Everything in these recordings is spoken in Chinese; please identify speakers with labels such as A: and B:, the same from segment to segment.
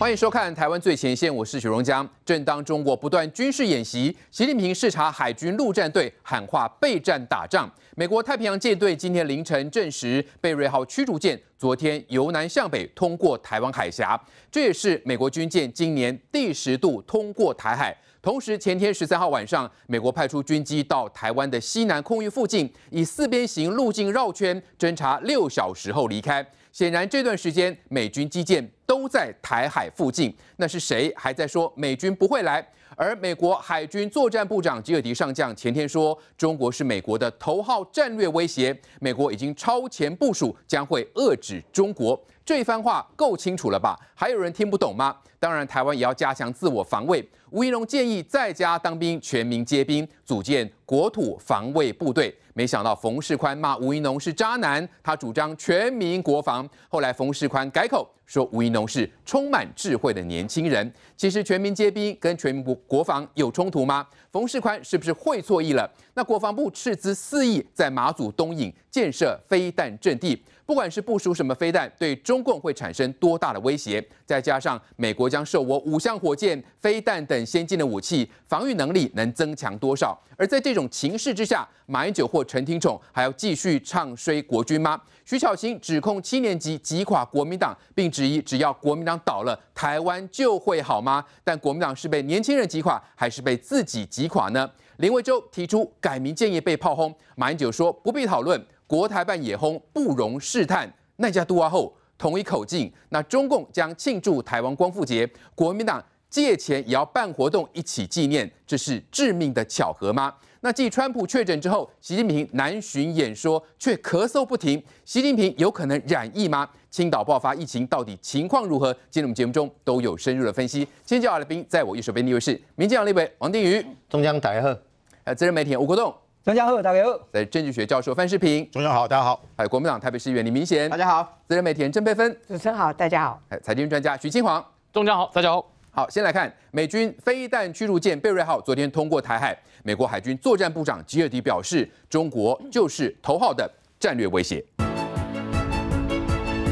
A: 欢迎收看《台湾最前线》，我是许荣江。正当中国不断军事演习，习近平视察海军陆战队，喊话备战打仗。美国太平洋舰队今天凌晨证实，贝瑞号驱逐舰昨天由南向北通过台湾海峡，这也是美国军舰今年第十度通过台海。同时，前天十三号晚上，美国派出军机到台湾的西南空域附近，以四边形路径绕圈侦查六小时后离开。显然这段时间美军基建都在台海附近，那是谁还在说美军不会来？而美国海军作战部长吉尔迪上将前天说，中国是美国的头号战略威胁，美国已经超前部署，将会遏制中国。这一番话够清楚了吧？还有人听不懂吗？当然，台湾也要加强自我防卫。吴宜龙建议在家当兵，全民皆兵，组建国土防卫部队。没想到冯世宽骂吴宜龙是渣男，他主张全民国防。后来冯世宽改口说吴宜龙是充满智慧的年轻人。其实全民皆兵跟全民国国防有冲突吗？冯世宽是不是会错意了？那国防部斥资四亿在马祖东引建设飞弹阵地。不管是部署什么飞弹，对中共会产生多大的威胁？再加上美国将售我五项火箭、飞弹等先进的武器，防御能力能增强多少？而在这种情势之下，马英九或陈廷宠还要继续唱衰国军吗？徐巧芯指控七年级击垮国民党，并质疑只要国民党倒了，台湾就会好吗？但国民党是被年轻人击垮，还是被自己击垮呢？林维洲提出改名建议被炮轰，马英九说不必讨论。国台办也轰，不容试探。奈加杜阿后统一口径，那中共将庆祝台湾光复节，国民党借钱也要办活动，一起纪念，这是致命的巧合吗？那继川普确诊之后，习近平南巡演说却咳嗽不停，习近平有可能染疫吗？青岛爆发疫情到底情况如何？今天我们节目中都有深入的分析。先叫阿老兵，在我右手边的卫民进党立委王定宇、中央台贺、呃，资深媒体吴国栋。张家禾，大家好。在政治学教授范世平，中央好，大家好。还有国民党台北市议员林明贤，大家好。资深媒体人郑佩芬，主持人好，大家好。哎，财经专家徐清煌，中央好，大家好。好，先来看美军飞弹驱逐舰贝瑞号昨天通过台海，美国海军作战部长吉尔迪表示，中国就是头号的战略威胁。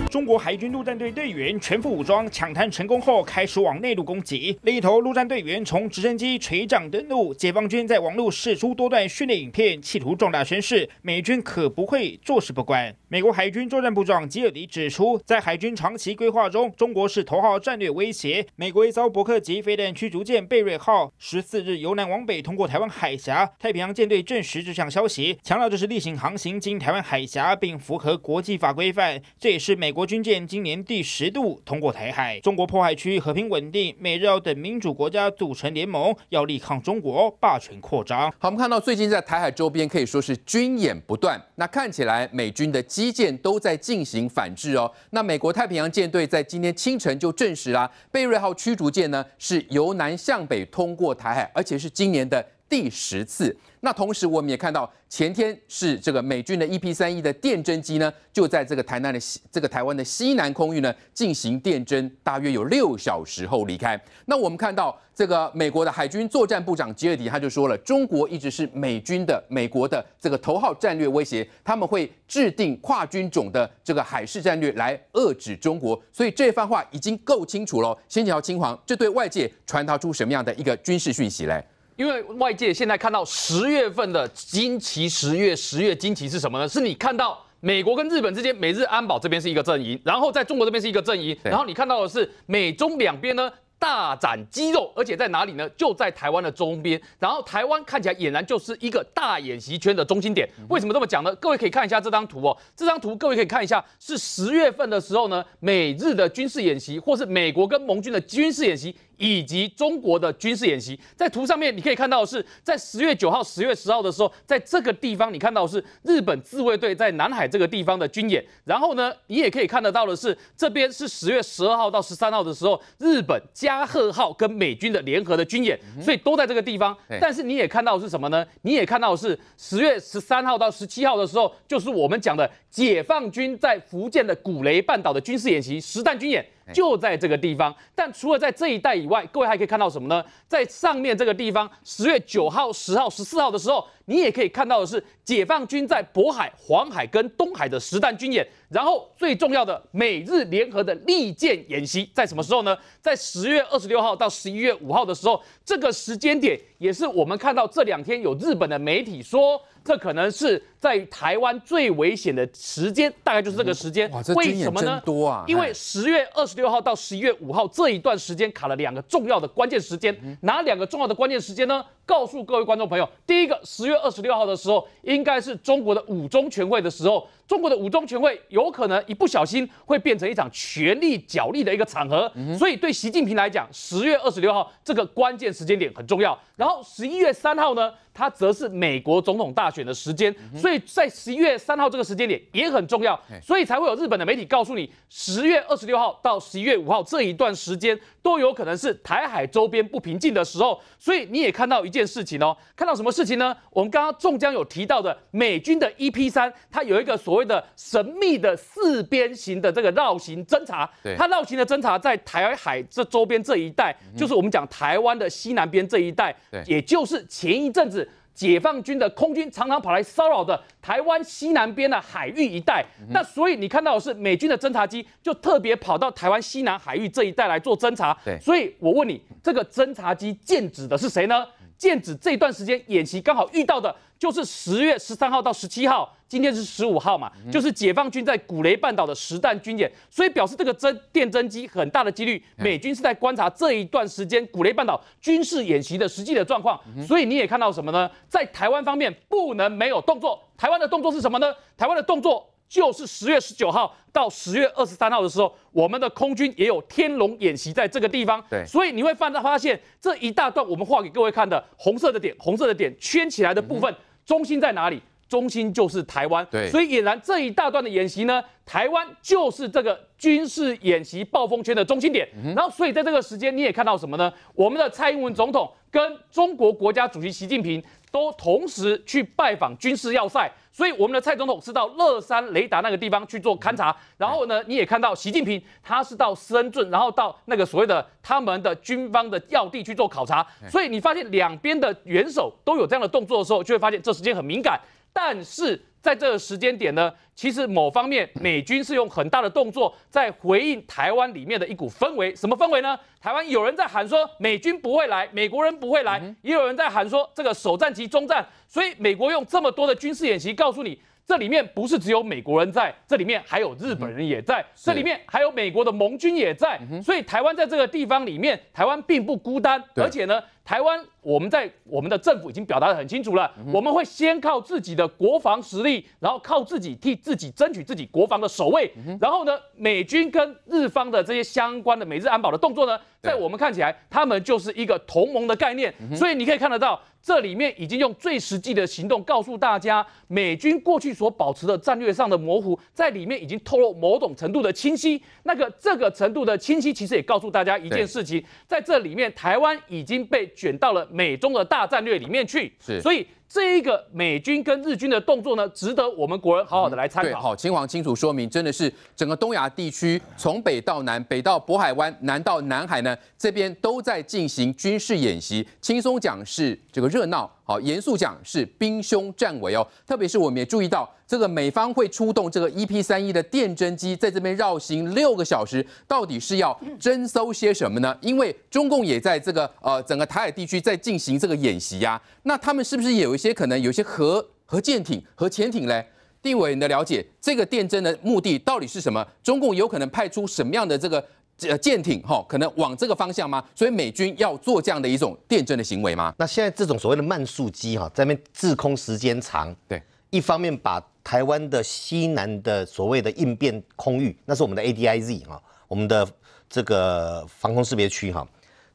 B: 中国海军陆战队队员全副武装抢滩成功后，开始往内陆攻击。另一头陆战队员从直升机垂降登陆。解放军在网路释出多段训练影片，企图壮大声势。美军可不会坐视不管。美国海军作战部长吉尔迪指出，在海军长期规划中，中国是头号战略威胁。美国一艘伯克级飞弹驱逐舰贝瑞号，十四日由南往北通过台湾海峡。太平洋舰队证实这项消息，强调这是例行航行，经台湾海峡，并符合国际法规范。这也是美国。国军舰今年第十度通过台海，中国迫害区和平稳定。美日等民主国家组成联盟，要力抗中国霸权扩张。
A: 好，我们看到最近在台海周边可以说是军演不断，那看起来美军的基建都在进行反制哦。那美国太平洋舰队在今天清晨就证实啦，贝瑞号驱逐舰呢是由南向北通过台海，而且是今年的。第十次，那同时我们也看到，前天是这个美军的 EP 三一的电侦机呢，就在这个台南的西这个台湾的西南空域呢进行电侦，大约有六小时后离开。那我们看到这个美国的海军作战部长吉尔迪他就说了，中国一直是美军的美国的这个头号战略威胁，他们会制定跨军种的这个海事战略来遏制中国，所以这番话已经够清楚了。先请清皇，这对外界传达出什么样的一个军事讯息嘞？
C: 因为外界现在看到十月份的惊奇，十月十月惊奇是什么呢？是你看到美国跟日本之间，美日安保这边是一个阵营，然后在中国这边是一个阵营，然后你看到的是美中两边呢大展肌肉，而且在哪里呢？就在台湾的中边，然后台湾看起来俨然就是一个大演习圈的中心点。为什么这么讲呢？各位可以看一下这张图哦，这张图各位可以看一下，是十月份的时候呢，美日的军事演习，或是美国跟盟军的军事演习。以及中国的军事演习，在图上面你可以看到的是，在十月九号、十月十号的时候，在这个地方你看到的是日本自卫队在南海这个地方的军演，然后呢，你也可以看得到的是，这边是十月十二号到十三号的时候，日本加贺号跟美军的联合的军演，所以都在这个地方。但是你也看到是什么呢？你也看到是十月十三号到十七号的时候，就是我们讲的解放军在福建的古雷半岛的军事演习、实战军演。就在这个地方，但除了在这一带以外，各位还可以看到什么呢？在上面这个地方，十月九号、十号、十四号的时候，你也可以看到的是解放军在渤海、黄海跟东海的实弹军演。然后最重要的美日联合的利剑演习在什么时候呢？在十月二十六号到十一月五号的时候，这个时间点也是我们看到这两天有日本的媒体说，这可能是在台湾最危险的时间，大概就是这个时间。为什么呢？因为十月二十六号到十一月五号这一段时间卡了两个重要的关键时间，哪两个重要的关键时间呢？告诉各位观众朋友，第一个十月二十六号的时候，应该是中国的五中全会的时候，中国的五中全会有可能一不小心会变成一场权力角力的一个场合，所以对习近平来讲，十月二十六号这个关键时间点很重要。然后十一月三号呢？它则是美国总统大选的时间，所以在十一月三号这个时间点也很重要，所以才会有日本的媒体告诉你，十月二十六号到十一月五号这一段时间都有可能是台海周边不平静的时候。所以你也看到一件事情哦，看到什么事情呢？我们刚刚仲将有提到的美军的 EP 三，它有一个所谓的神秘的四边形的这个绕行侦查，它绕行的侦查在台海这周边这一带，就是我们讲台湾的西南边这一带，也就是前一阵子。解放军的空军常常跑来骚扰的台湾西南边的海域一带，那所以你看到的是美军的侦察机就特别跑到台湾西南海域这一带来做侦察。所以我问你，这个侦察机剑指的是谁呢？剑指这段时间演习刚好遇到的。就是十月十三号到十七号，今天是十五号嘛，就是解放军在古雷半岛的实弹军演，所以表示这个真电侦机很大的几率，美军是在观察这一段时间古雷半岛军事演习的实际的状况。所以你也看到什么呢？在台湾方面不能没有动作，台湾的动作是什么呢？台湾的动作就是十月十九号到十月二十三号的时候，我们的空军也有天龙演习在这个地方。对，所以你会发的发现这一大段我们画给各位看的红色的点，红色的点圈起来的部分。中心在哪里？中心就是台湾，对，所以俨然这一大段的演习呢，台湾就是这个军事演习暴风圈的中心点。然后，所以在这个时间，你也看到什么呢？我们的蔡英文总统跟中国国家主席习近平都同时去拜访军事要塞。所以，我们的蔡总统是到乐山雷达那个地方去做勘察。然后呢，你也看到习近平他是到深圳，然后到那个所谓的他们的军方的要地去做考察。所以，你发现两边的元首都有这样的动作的时候，就会发现这时间很敏感。但是在这个时间点呢，其实某方面美军是用很大的动作在回应台湾里面的一股氛围，什么氛围呢？台湾有人在喊说美军不会来，美国人不会来，也有人在喊说这个首战即终战，所以美国用这么多的军事演习告诉你。这里面不是只有美国人在这里面，还有日本人也在，这里面还有美国的盟军也在，所以台湾在这个地方里面，台湾并不孤单。而且呢，台湾我们在我们的政府已经表达的很清楚了，我们会先靠自己的国防实力，然后靠自己替自己争取自己国防的守卫。然后呢，美军跟日方的这些相关的美日安保的动作呢，在我们看起来，他们就是一个同盟的概念。所以你可以看得到。这里面已经用最实际的行动告诉大家，美军过去所保持的战略上的模糊，在里面已经透露某种程度的清晰。那个这个程度的清晰，其实也告诉大家一件事情，在这里面，台湾已经被卷到了美中的大战略里面去。是，所以。这一个美军跟日军的动作呢，值得我们国人好好的来参考。好，
A: 秦皇清楚说明，真的是整个东亚地区，从北到南，北到渤海湾，南到南海呢，这边都在进行军事演习，轻松讲是这个热闹。好，严肃讲是兵凶战危哦。特别是我们也注意到，这个美方会出动这个 EP31 的电侦机在这边绕行六个小时，到底是要侦搜些什么呢？因为中共也在这个呃整个台海地区在进行这个演习呀。那他们是不是有一些可能有一些核核舰艇、核潜艇嘞？地位你的了解这个电侦的目的到底是什么？中共有可能派出什么样的这个？这舰艇哈，可能往这个方向吗？所以
D: 美军要做这样的一种电震的行为吗？那现在这种所谓的慢速机哈，在那边滞空时间长，对，一方面把台湾的西南的所谓的应变空域，那是我们的 ADIZ 哈，我们的这个防空识别区哈，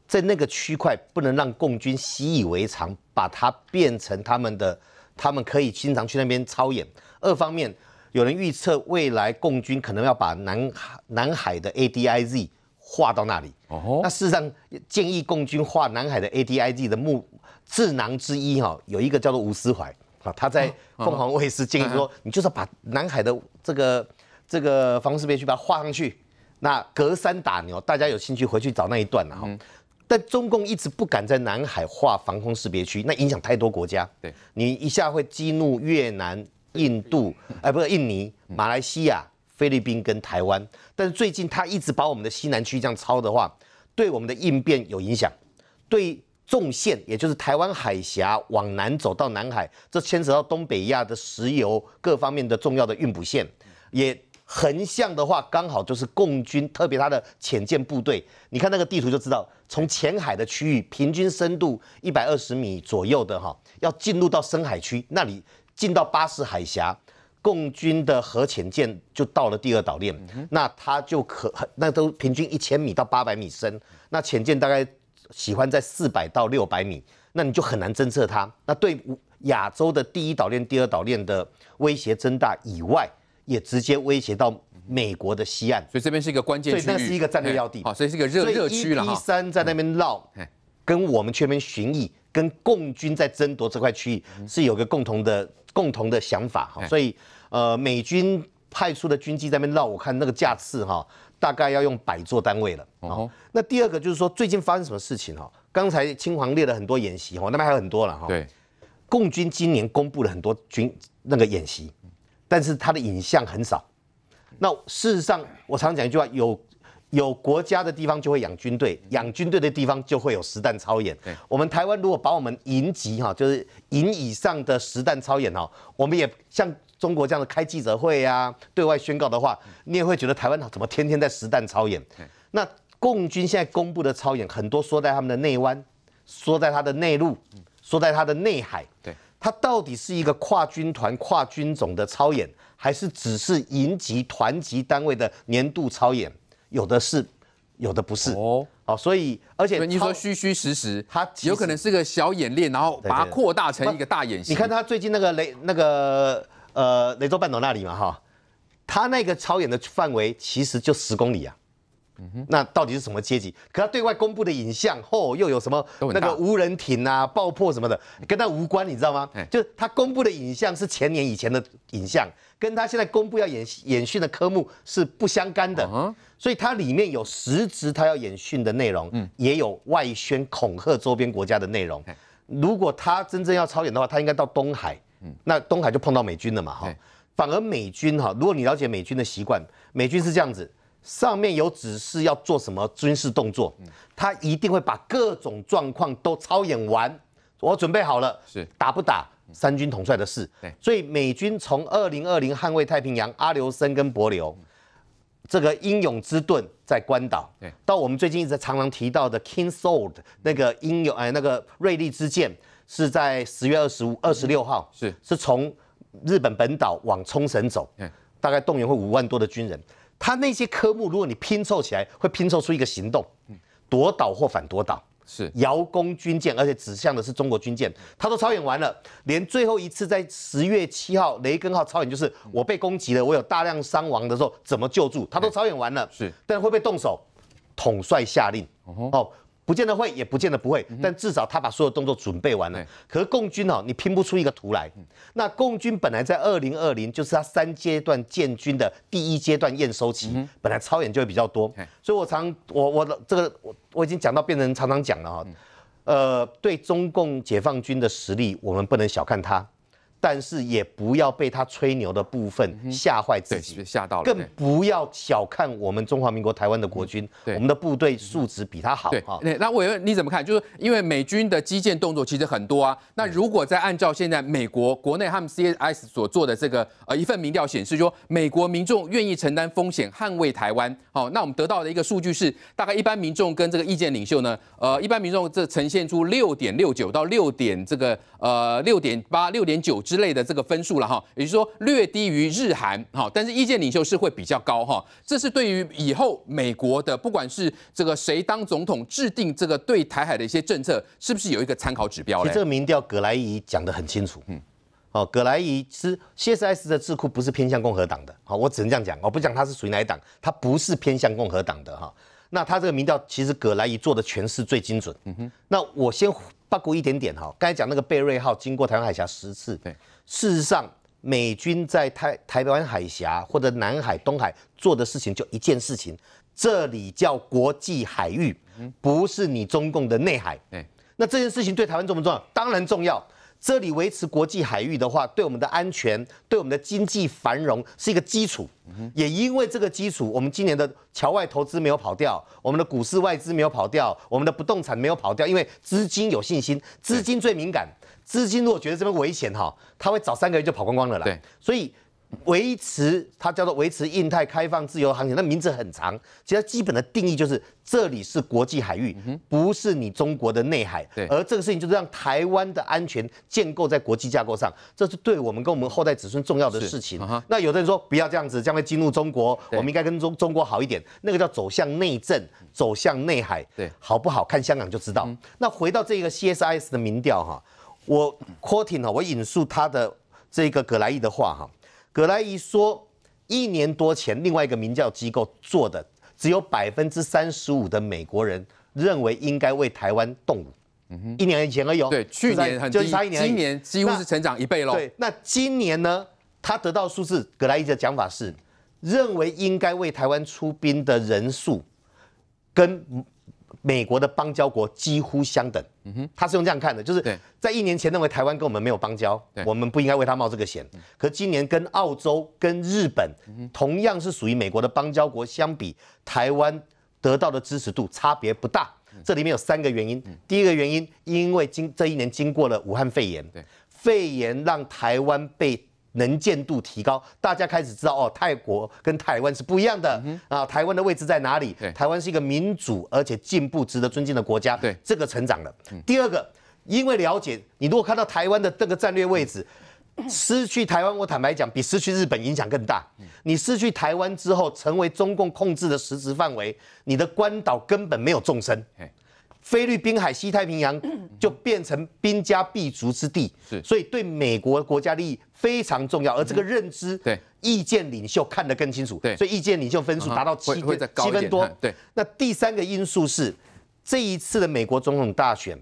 D: 在那个区块不能让共军习以为常，把它变成他们的，他们可以经常去那边操演。二方面。有人预测未来共军可能要把南南海的 A D I Z 划到那里。哦，那事实上建议共军画南海的 A D I Z 的目智囊之一哈，有一个叫做吴思怀啊，他在凤凰卫视建议说，你就是把南海的这个这个防空识别区把它画上去。那隔山打牛，大家有兴趣回去找那一段了哈。但中共一直不敢在南海画防空识别区，那影响太多国家。对你一下会激怒越南。印度，哎，不是印尼、马来西亚、菲律宾跟台湾，但是最近他一直把我们的西南区这样抄的话，对我们的应变有影响，对纵线，也就是台湾海峡往南走到南海，这牵扯到东北亚的石油各方面的重要的运补线，也横向的话，刚好就是共军特别他的潜舰部队，你看那个地图就知道，从浅海的区域平均深度一百二十米左右的哈，要进入到深海区那里。进到巴士海峡，共军的核潜舰就到了第二岛链，那它就可那都平均一千米到八百米深，那潜舰大概喜欢在四百到六百米，那你就很难侦测它。那对亚洲的第一岛链、第二岛链的威胁增大以外，也直接威胁到美国的西岸。所以这边是一个关键，所以那是一个战略要地所以是个热热区了哈。所三在那边绕，跟我们去那边巡弋。跟共军在争夺这块区域是有个共同的共同的想法，所以呃美军派出的军机在那边绕，我看那个架次哈，大概要用百座单位了。哦，那第二个就是说最近发生什么事情哈？刚才青皇列了很多演习哈，那边还有很多了哈。对，共军今年公布了很多军那个演习，但是它的影像很少。那事实上，我常讲一句话，有。有国家的地方就会养军队，养军队的地方就会有实弹操演。对，我们台湾如果把我们营级哈，就是营以上的实弹操演哦，我们也像中国这样的开记者会呀，对外宣告的话，你也会觉得台湾怎么天天在实弹操演？那共军现在公布的操演很多，说在他们的内湾，说在他的内陆，说在他的内海。对，它到底是一个跨军团、跨军种的操演，还是只是营级、团级单位的年度操演？有的是，有的不是哦，好，所以而且你说虚虚实实，它有可能是个小演练，然后把它扩大成一个大演习。你看他最近那个雷那个呃雷州半岛那里嘛哈，他那个超演的范围其实就十公里啊，嗯哼，那到底是什么阶级？可他对外公布的影像后又有什么那个无人艇啊、爆破什么的跟他无关，你知道吗？就是他公布的影像是前年以前的影像。跟他现在公布要演演训的科目是不相干的，所以它里面有实质他要演训的内容，也有外宣恐吓周边国家的内容。如果他真正要操演的话，他应该到东海，那东海就碰到美军了嘛，哈。反而美军哈，如果你了解美军的习惯，美军是这样子，上面有指示要做什么军事动作，他一定会把各种状况都操演完。我准备好了，是打不打？三军统帅的事，对，所以美军从二零二零捍卫太平洋，阿留申跟伯琉这个英勇之盾在关岛，到我们最近一直在常常提到的 King Sword 那个英勇哎那个锐利之剑，是在十月二十五二十六号，是是从日本本岛往冲绳走，大概动员会五万多的军人，他那些科目如果你拼凑起来，会拼凑出一个行动，夺岛或反夺岛。是遥攻军舰，而且指向的是中国军舰。他都操演完了，连最后一次在十月七号雷根号操演，就是我被攻击了，我有大量伤亡的时候，怎么救助，他都操演完了。是，但会不会动手？统帅下令。哦。不见得会，也不见得不会，但至少他把所有动作准备完了。可是共军哦，你拼不出一个图来。那共军本来在二零二零就是他三阶段建军的第一阶段验收期，本来超演就会比较多。所以我常我我这个我已经讲到变成常常讲了哈，呃，对中共解放军的实力，我们不能小看他。但是也不要被他吹牛的部分吓坏自己，吓到了。更不要小看我们中华民国台湾的国军，对，我们的部队素质比他好。
A: 对，那我问你怎么看？就是因为美军的基建动作其实很多啊。那如果再按照现在美国国内他们 C S S 所做的这个呃一份民调显示，说美国民众愿意承担风险捍卫台湾。好，那我们得到的一个数据是，大概一般民众跟这个意见领袖呢，呃，一般民众这呈现出六点六九到六点这个呃六点八六点九之。之类的这个分数了哈，也就是说略低于日韩哈，但是意见领袖是会比较高哈，这是对于以后美国的不管是这个谁当总统，制定这个对台海的一些政策，是不是有一个参考指标？其实这
D: 个民调葛莱仪讲得很清楚，嗯，哦，葛莱仪是 c s s 的智库，不是偏向共和党的，好，我只能这样讲，我不讲他是属于哪一党，他不是偏向共和党的哈，那他这个民调其实葛莱仪做的全是最精准，嗯哼，那我先。八股一点点哈，刚才讲那个“贝瑞号”经过台湾海峡十次。对，事实上，美军在台台湾海峡或者南海、东海做的事情就一件事情，这里叫国际海域，不是你中共的内海。对，那这件事情对台湾重不重要？当然重要。这里维持国际海域的话，对我们的安全、对我们的经济繁荣是一个基础。也因为这个基础，我们今年的桥外投资没有跑掉，我们的股市外资没有跑掉，我们的不动产没有跑掉，因为资金有信心，资金最敏感，资金如果觉得这边危险哈，他会早三个月就跑光光了啦。对，所以。维持它叫做维持印太开放自由航行，那名字很长，其实基本的定义就是这里是国际海域，不是你中国的内海。而这个事情就是让台湾的安全建构在国际架构上，这是对我们跟我们后代子孙重要的事情。那有的人说不要这样子，将会激怒中国，我们应该跟中中国好一点，那个叫走向内政，走向内海，对，好不好？看香港就知道。那回到这个 C S I S 的民调哈，我 quoting 哈，我引述他的这个葛莱义的话哈。葛莱仪说，一年多前，另外一个民调机构做的，只有百分之三十五的美国人认为应该为台湾动武。一年以前而已。对，去年很就差一年，今年几乎是成长一倍喽。对，那今年呢？他得到数字，葛莱伊的讲法是，认为应该为台湾出兵的人数跟。美国的邦交国几乎相等，嗯哼，他是用这样看的，就是在一年前认为台湾跟我们没有邦交，我们不应该为他冒这个险。可今年跟澳洲、跟日本同样是属于美国的邦交国相比，台湾得到的支持度差别不大。这里面有三个原因，第一个原因因为经这一年经过了武汉肺炎，肺炎让台湾被。能见度提高，大家开始知道哦，泰国跟台湾是不一样的啊。台湾的位置在哪里？台湾是一个民主而且进步、值得尊敬的国家。对，这个成长了。第二个，因为了解，你如果看到台湾的这个战略位置，失去台湾，我坦白讲，比失去日本影响更大。你失去台湾之后，成为中共控制的实质范围，你的关岛根本没有纵深。菲律宾海、西太平洋就变成兵家必足之地，是，所以对美国国家利益非常重要。而这个认知，对，意见领袖看得更清楚，对，所以意见领袖分数达到七分七分多，对。那第三个因素是，这一次的美国总统大选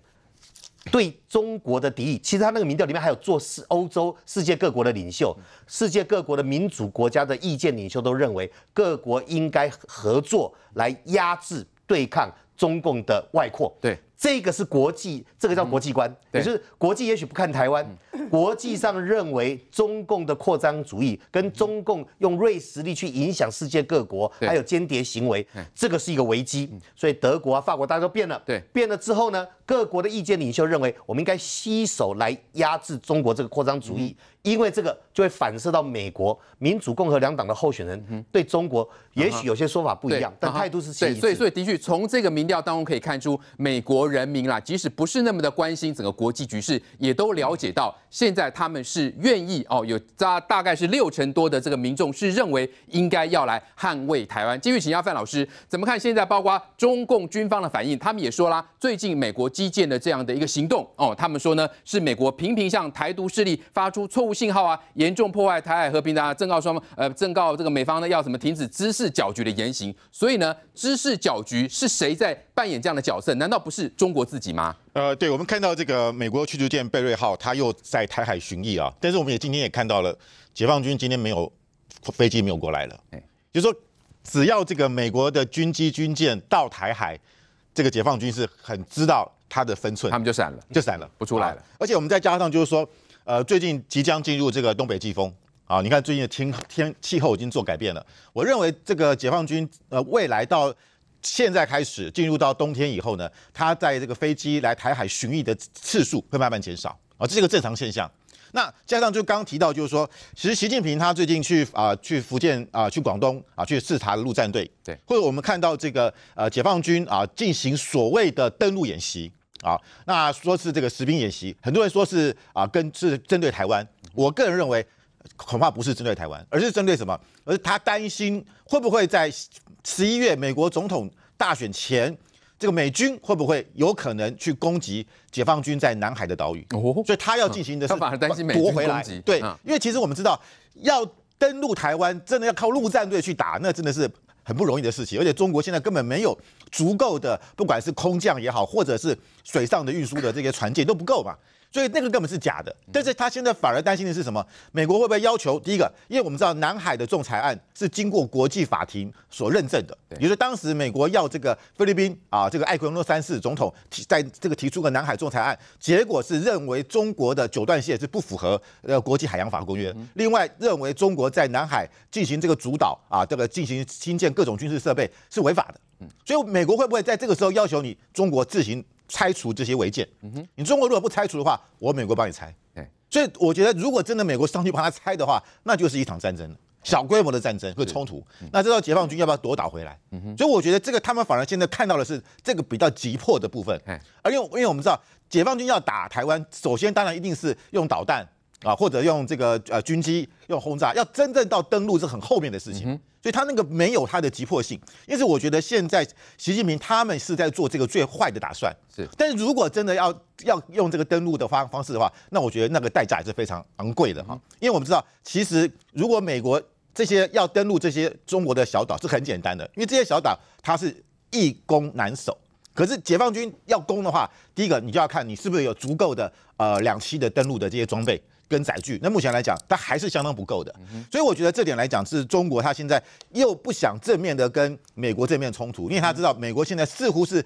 D: 对中国的敌意，其实他那个民调里面还有做世欧洲、世界各国的领袖、世界各国的民主国家的意见领袖都认为，各国应该合作来压制对抗。中共的外扩，对这个是国际，这个叫国际观，也就是国际也许不看台湾，国际上认为中共的扩张主义跟中共用锐实力去影响世界各国，还有间谍行为，这个是一个危机，所以德国啊、法国大家都变了，对变了之后呢，各国的意见领袖认为我们应该携手来压制中国这个扩张主义。因为这个就会反射到美国民主共和两党的候选人对中国，也许有些说法不一样，但态度是。对，所以所以的确，从这个民调当中可以看出，
A: 美国人民啦，即使不是那么的关心整个国际局势，也都了解到现在他们是愿意哦，有大大概是六成多的这个民众是认为应该要来捍卫台湾。继续请教范老师，怎么看现在包括中共军方的反应，他们也说啦，最近美国基建的这样的一个行动哦，他们说呢，是美国频频向台独势力发出错误。信号啊，严重破坏台海和平的啊，正告双方，呃，正告这个美方呢，要什么停止知识搅局的言行。所以呢，知识搅局是谁在扮演这样的角色？难道不是中国自己吗？
E: 呃，对，我们看到这个美国驱逐舰贝瑞号，它又在台海巡弋啊。但是我们也今天也看到了，解放军今天没有飞机没有过来了。就是说，只要这个美国的军机军舰到台海，这个解放军是很知道它的分寸，他们就闪了，就闪了，不出来了。而且我们再加上就是说。呃，最近即将进入这个东北季风啊，你看最近的天天气候已经做改变了。我认为这个解放军呃，未来到现在开始进入到冬天以后呢，他在这个飞机来台海巡弋的次数会慢慢减少啊，这是一个正常现象。那加上就刚刚提到，就是说，其实习近平他最近去啊，去福建啊，去广东啊，去视察陆战队，对，或者我们看到这个呃解放军啊进行所谓的登陆演习。啊，那说是这个实兵演习，很多人说是啊，跟是针对台湾。我个人认为，恐怕不是针对台湾，而是针对什么？而是他担心会不会在十一月美国总统大选前，这个美军会不会有可能去攻击解放军在南海的岛屿？所以，他要进行的，他反而担心夺回来。对，因为其实我们知道，要登陆台湾，真的要靠陆战队去打，那真的是。很不容易的事情，而且中国现在根本没有足够的，不管是空降也好，或者是水上的运输的这些船舰都不够嘛。所以那个根本是假的，但是他现在反而担心的是什么？美国会不会要求？第一个，因为我们知道南海的仲裁案是经过国际法庭所认证的，也就是当时美国要这个菲律宾啊，这个艾奎诺三世总统提在这个提出个南海仲裁案，结果是认为中国的九段线是不符合呃国际海洋法公约，另外认为中国在南海进行这个主导啊，这个进行新建各种军事设备是违法的。所以美国会不会在这个时候要求你中国自行？拆除这些违建。嗯哼，你中国如果不拆除的话，我美国帮你拆。对，所以我觉得如果真的美国上去帮他拆的话，那就是一场战争了，小规模的战争或冲突。那这道解放军要不要夺岛回来？嗯哼，所以我觉得这个他们反而现在看到的是这个比较急迫的部分。而因为因为我们知道解放军要打台湾，首先当然一定是用导弹。啊，或者用这个呃军机用轰炸，要真正到登陆是很后面的事情，所以他那个没有他的急迫性，因此我觉得现在习近平他们是在做这个最坏的打算。是，但是如果真的要要用这个登陆的方方式的话，那我觉得那个代价也是非常昂贵的哈。因为我们知道，其实如果美国这些要登陆这些中国的小岛是很简单的，因为这些小岛它是易攻难守。可是解放军要攻的话，第一个你就要看你是不是有足够的呃两栖的登陆的这些装备。跟载具，那目前来讲，它还是相当不够的。所以我觉得这点来讲，是中国它现在又不想正面的跟美国正面冲突，因为他知道美国现在似乎是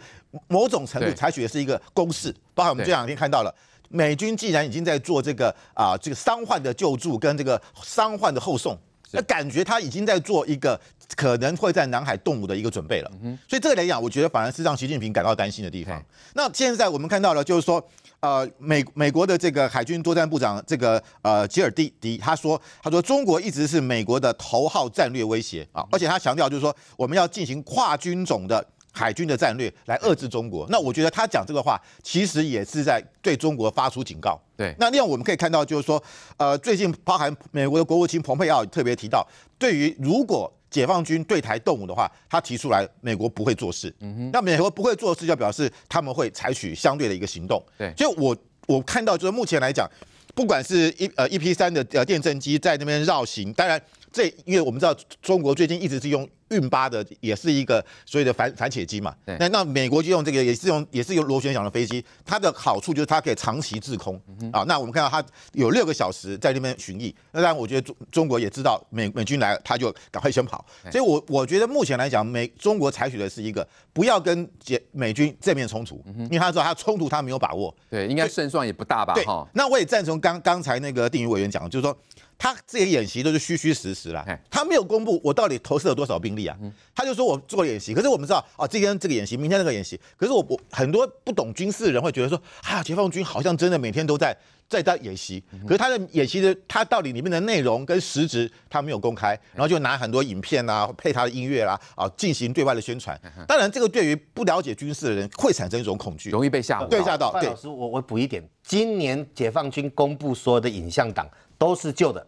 E: 某种程度采取的是一个攻势，包括我们这两天看到了美军既然已经在做这个啊这个伤患的救助跟这个伤患的后送，那感觉他已经在做一个可能会在南海动武的一个准备了。所以这个来讲，我觉得反而是让习近平感到担心的地方。那现在我们看到了，就是说。呃，美美国的这个海军作战部长这个呃吉尔蒂迪他说，他说中国一直是美国的头号战略威胁啊，而且他强调就是说我们要进行跨军种的海军的战略来遏制中国。那我觉得他讲这个话，其实也是在对中国发出警告。对，那另外我们可以看到就是说，呃，最近包含美国的国务卿蓬佩奥特别提到，对于如果解放军对台动武的话，他提出来，美国不会做事。嗯哼，那美国不会做事，就表示他们会采取相对的一个行动。对，以我我看到，就是目前来讲，不管是一呃一 p 三的呃电侦机在那边绕行，当然。这，因为我们知道中国最近一直是用运八的，也是一个所谓的反反潜机嘛。那那美国就用这个，也是用也是用螺旋桨的飞机，它的好处就是它可以长期滞空啊。那我们看到它有六个小时在那边巡弋。那然我觉得中中国也知道美美军来了，他就赶快先跑。所以我我觉得目前来讲，美中国采取的是一个不要跟美美军正面冲突，因为他知道他冲突他没有把握。对，应该胜算也不大吧？对那我也赞成刚刚才那个定语委员讲，就是说。他这些演习都是虚虚实实啦，他没有公布我到底投射了多少兵力啊，他就说我做演习，可是我们知道，啊，今天这个演习，明天那个演习，可是我我很多不懂军事的人会觉得说，啊，解放军好像真的每天都在在在演习，可是他的演习的他到底里面的内容跟实质，他没有公开，然后就拿很多影片啊配他的音乐啦，啊进行对外的宣传，
D: 当然这个对于不了解军事的人会产生一种恐惧，容易被吓到。被吓到。对，老师我我补一点，今年解放军公布所有的影像档。都是旧的，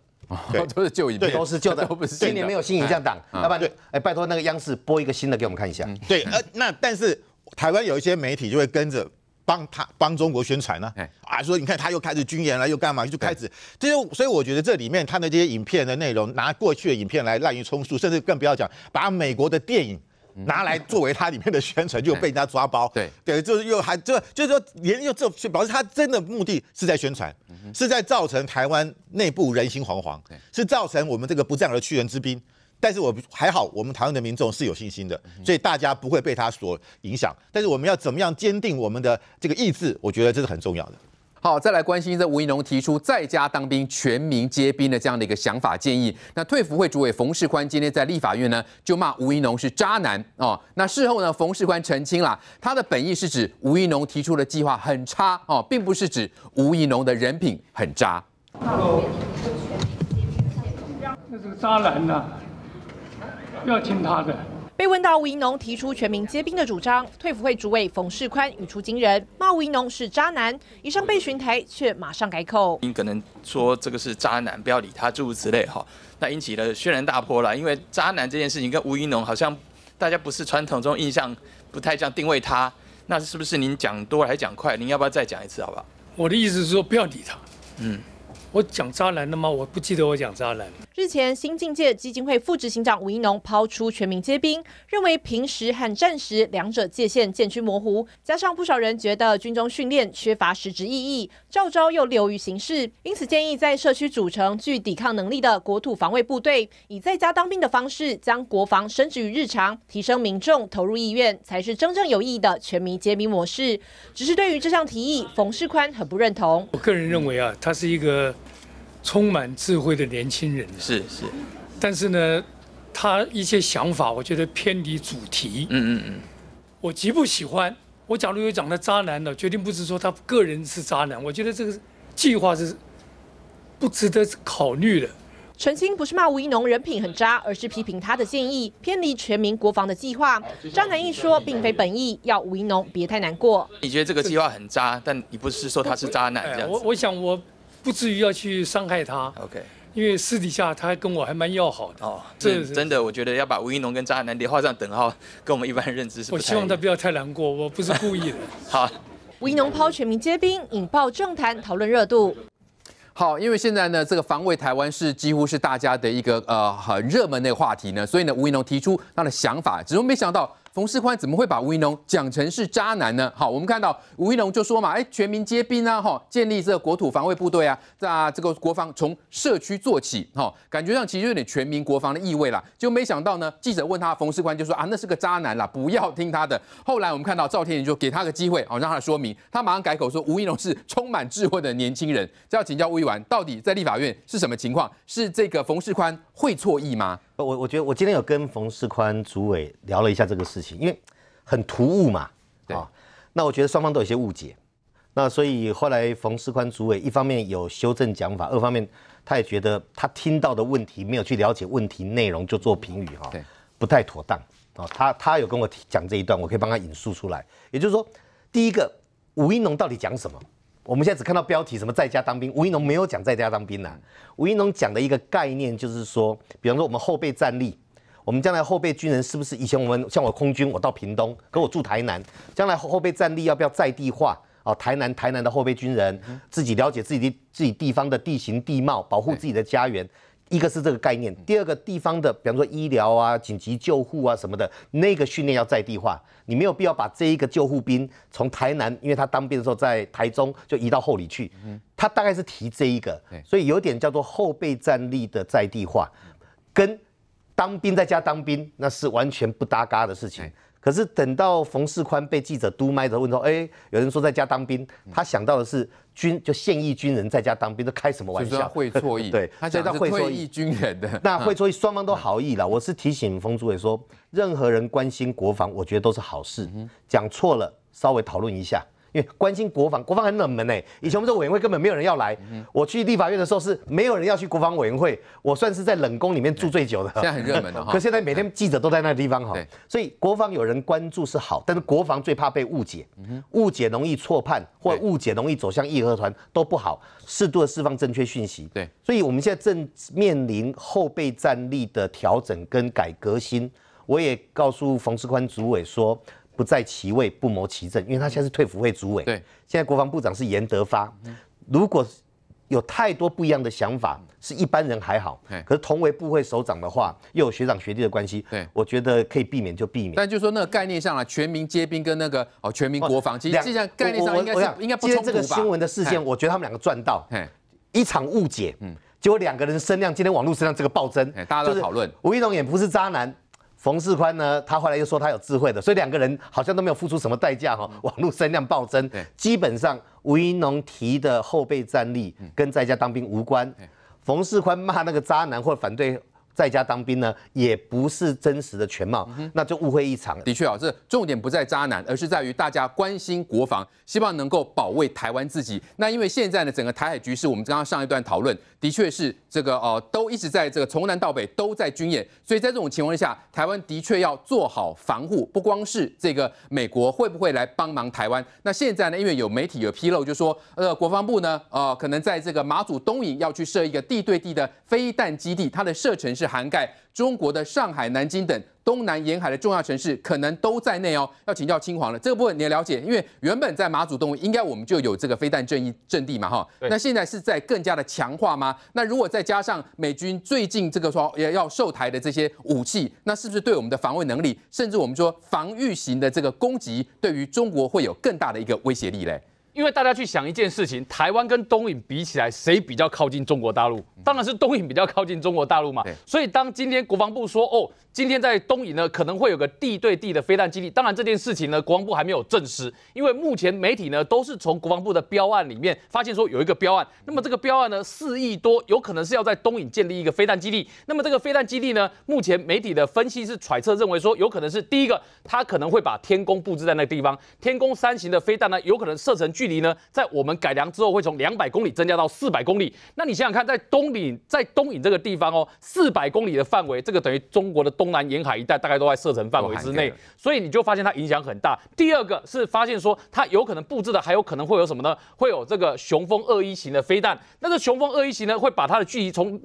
D: 都是旧影片，都是旧的。今 年没有新影像档，要不然哎，拜托那个央视播一个新的给我们看一下。对，呃，那但是台湾有一些媒体就会跟
E: 着帮他帮中国宣传呢，啊，说你看他又开始军演了，又干嘛，就开始。这就所以我觉得这里面他的这些影片的内容拿过去的影片来滥竽充数，甚至更不要讲把美国的电影。拿来作为它里面的宣传，就被人家抓包。对对，就是又还就就是说，连又这表示他真的目的是在宣传，是在造成台湾内部人心惶惶，是造成我们这个不战而屈人之兵。但是我还好，我们台湾的民众是有信心的，所以大家不会被他所影响。但是我们要怎么样坚定我们的这个意志？我觉得这是很重要的。好，再来关心一下吴怡农提出在家当兵、
A: 全民皆兵的这样的一个想法建议。那退服会主委冯世宽今天在立法院呢，就骂吴怡农是渣男哦。那事后呢，冯世宽澄清了，他的本意是指吴怡农提出的计划很差哦，并不是指吴怡农的人品很渣。那
F: 是个渣男
C: 呐，不要听他的。
F: 被问到吴怡农提出全民皆兵的主张，退服会主委冯世宽语出惊人，骂吴怡农是渣男。以上被询台却马上改口，
C: 您可能说这
G: 个是渣男，不要理他，诸如此类哈。那引起了轩然大波了，因为渣男这件事情跟吴怡农好像大家不是传统中印象不太这样定位他。那是不是您
C: 讲多来讲快？您要不要再讲一次好不好？我的意思是说不要理他，嗯。我讲渣男了吗？我不记得我讲渣男。
F: 日前，新境界基金会副执行长吴一农抛出全民皆兵，认为平时和战时两者界限渐趋模糊，加上不少人觉得军中训练缺乏实质意义，照招又流于形式，因此建议在社区组成具抵抗能力的国土防卫部队，以在家当兵的方式将国防升值于日常，提升民众投入意愿，才是真正有意义的全民皆兵模式。只是对于这项提议，冯世宽很不认同。
C: 我个人认为啊，他是一个。充满智慧的年轻人是是，但是呢，他一些想法我觉得偏离主题。嗯嗯嗯，我极不喜欢。我假如有讲的渣男呢，决定不是说他个人是渣男，我觉得这个计划是不值得考虑的。
F: 澄清不是骂吴一农人品很渣，而是批评他的建议偏离全民国防的计划。渣男一说，并非本意，要吴一农别太难过。
C: 你觉得这个计划很渣，但你不是说他是渣男这样子。我我想我。不至于要去伤害他，OK，因为私底下他跟我还蛮要好的。哦，这真的，
G: 我觉得要把吴一农跟渣男得画上等号，跟我们一般认知是。我希望他
C: 不要太难过，我不是故意的。
G: 好，
F: 吴一农抛全民皆兵，引爆政坛讨论热度。好，因为现在
A: 呢，这个防卫台湾是几乎是大家的一个呃很热门的话题呢，所以呢，吴一农提出他的想法，只是没想到。冯世宽怎么会把吴怡农讲成是渣男呢？好，我们看到吴怡农就说嘛，哎，全民皆兵啊，哈，建立这个国土防卫部队啊，那这个国防从社区做起，哈，感觉上其实有点全民国防的意味啦。就没想到呢，记者问他，冯世宽就说啊，那是个渣男啦，不要听他的。后来我们看到赵天林就给他个机会，好让他说明，他马上改口说吴怡农是充满智慧的年轻人。这要请教吴怡完，到底在立法院是什么情况？是这个冯世宽会错意吗？
D: 我我觉得我今天有跟冯世宽主委聊了一下这个事情，因为很突兀嘛，对啊，那我觉得双方都有些误解，那所以后来冯世宽主委一方面有修正讲法，二方面他也觉得他听到的问题没有去了解问题内容就做评语哈，不太妥当啊，他他有跟我讲这一段，我可以帮他引述出来，也就是说，第一个吴英龙到底讲什么？我们现在只看到标题，什么在家当兵？吴一龙没有讲在家当兵呐。吴一龙讲的一个概念就是说，比方说我们后备战力，我们将来后备军人是不是以前我们像我空军，我到屏东，可我住台南，将来后后备战力要不要在地化啊？台南台南的后备军人自己了解自己自己地方的地形地貌，保护自己的家园。一个是这个概念，第二个地方的，比方说医疗啊、紧急救护啊什么的，那个训练要在地化，你没有必要把这一个救护兵从台南，因为他当兵的时候在台中，就移到后里去。他大概是提这一个，所以有点叫做后备战力的在地化，跟当兵在家当兵那是完全不搭嘎的事情。可是等到冯世宽被记者嘟麦的时候，问说，哎，有人说在家当兵，他想到的是军，就现役军人在家当兵，都开什么玩笑？”就 是会错意，对，他会错役军人的，那会错意，双方都好意了。我是提醒冯主伟说，任何人关心国防，我觉得都是好事。讲错了，稍微讨论一下。关心国防，国防很冷门哎。以前我们这委员会根本没有人要来。我去立法院的时候是没有人要去国防委员会，我算是在冷宫里面住最久的。现在很热门的哈。可现在每天记者都在那个地方哈。所以国防有人关注是好，但是国防最怕被误解，误解容易错判，或误解容易走向义和团都不好。适度的释放正确讯息。对。所以我们现在正面临后备战力的调整跟改革新。我也告诉冯世宽主委说。不在其位不谋其政，因为他现在是退辅会主委。对，现在国防部长是严德发。如果有太多不一样的想法，是一般人还好。可是同为部会首长的话，又有学长学弟的关系，对，我觉得可以避免就避免。但就说那个概念上啊，全民皆兵跟那个哦，全民国防，其实概念上应该应该不冲突这个新闻的事件，我觉得他们两个赚到一场误解。嗯，结果两个人声量，今天网络声量这个暴增，大家都讨论吴育龙也不是渣男。冯世宽呢？他后来又说他有智慧的，所以两个人好像都没有付出什么代价哈。网络声量暴增，基本上吴怡农提的后备战力跟在家当兵无关。冯世宽骂那个渣男或反对。在家当兵呢，也不是真实的全貌，那就误会一场。的确啊，这重点不在渣男，而是在于大家关心国防，
A: 希望能够保卫台湾自己。那因为现在呢，整个台海局势，我们刚刚上一段讨论，的确是这个呃，都一直在这个从南到北都在军演，所以在这种情况下，台湾的确要做好防护，不光是这个美国会不会来帮忙台湾。那现在呢，因为有媒体有披露，就说呃，国防部呢，呃，可能在这个马祖东引要去设一个地对地的飞弹基地，它的射程是。涵盖中国的上海、南京等东南沿海的重要城市，可能都在内哦。要请教青黄了，这个部分你也了解？因为原本在马祖东，应该我们就有这个飞弹阵地阵地嘛，哈。那现在是在更加的强化吗？那如果再加上美军最近这个说也要受台的这些武器，那是不是对我们的防卫能力，甚至我们说防御型的这个攻击，对于中国会有更大的一个威
C: 胁力嘞？因为大家去想一件事情，台湾跟东引比起来，谁比较靠近中国大陆？当然是东引比较靠近中国大陆嘛。所以当今天国防部说哦，今天在东引呢可能会有个地对地的飞弹基地。当然这件事情呢，国防部还没有证实，因为目前媒体呢都是从国防部的标案里面发现说有一个标案。那么这个标案呢，四亿多，有可能是要在东引建立一个飞弹基地。那么这个飞弹基地呢，目前媒体的分析是揣测认为说，有可能是第一个，他可能会把天宫布置在那个地方。天宫三型的飞弹呢，有可能射程距。距离呢，在我们改良之后，会从两百公里增加到四百公里。那你想想看，在东岭，在东岭这个地方哦，四百公里的范围，这个等于中国的东南沿海一带大概都在射程范围之内。所以你就发现它影响很大。第二个是发现说，它有可能布置的，还有可能会有什么呢？会有这个雄风二一型的飞弹。那个雄风二一型呢，会把它的距离从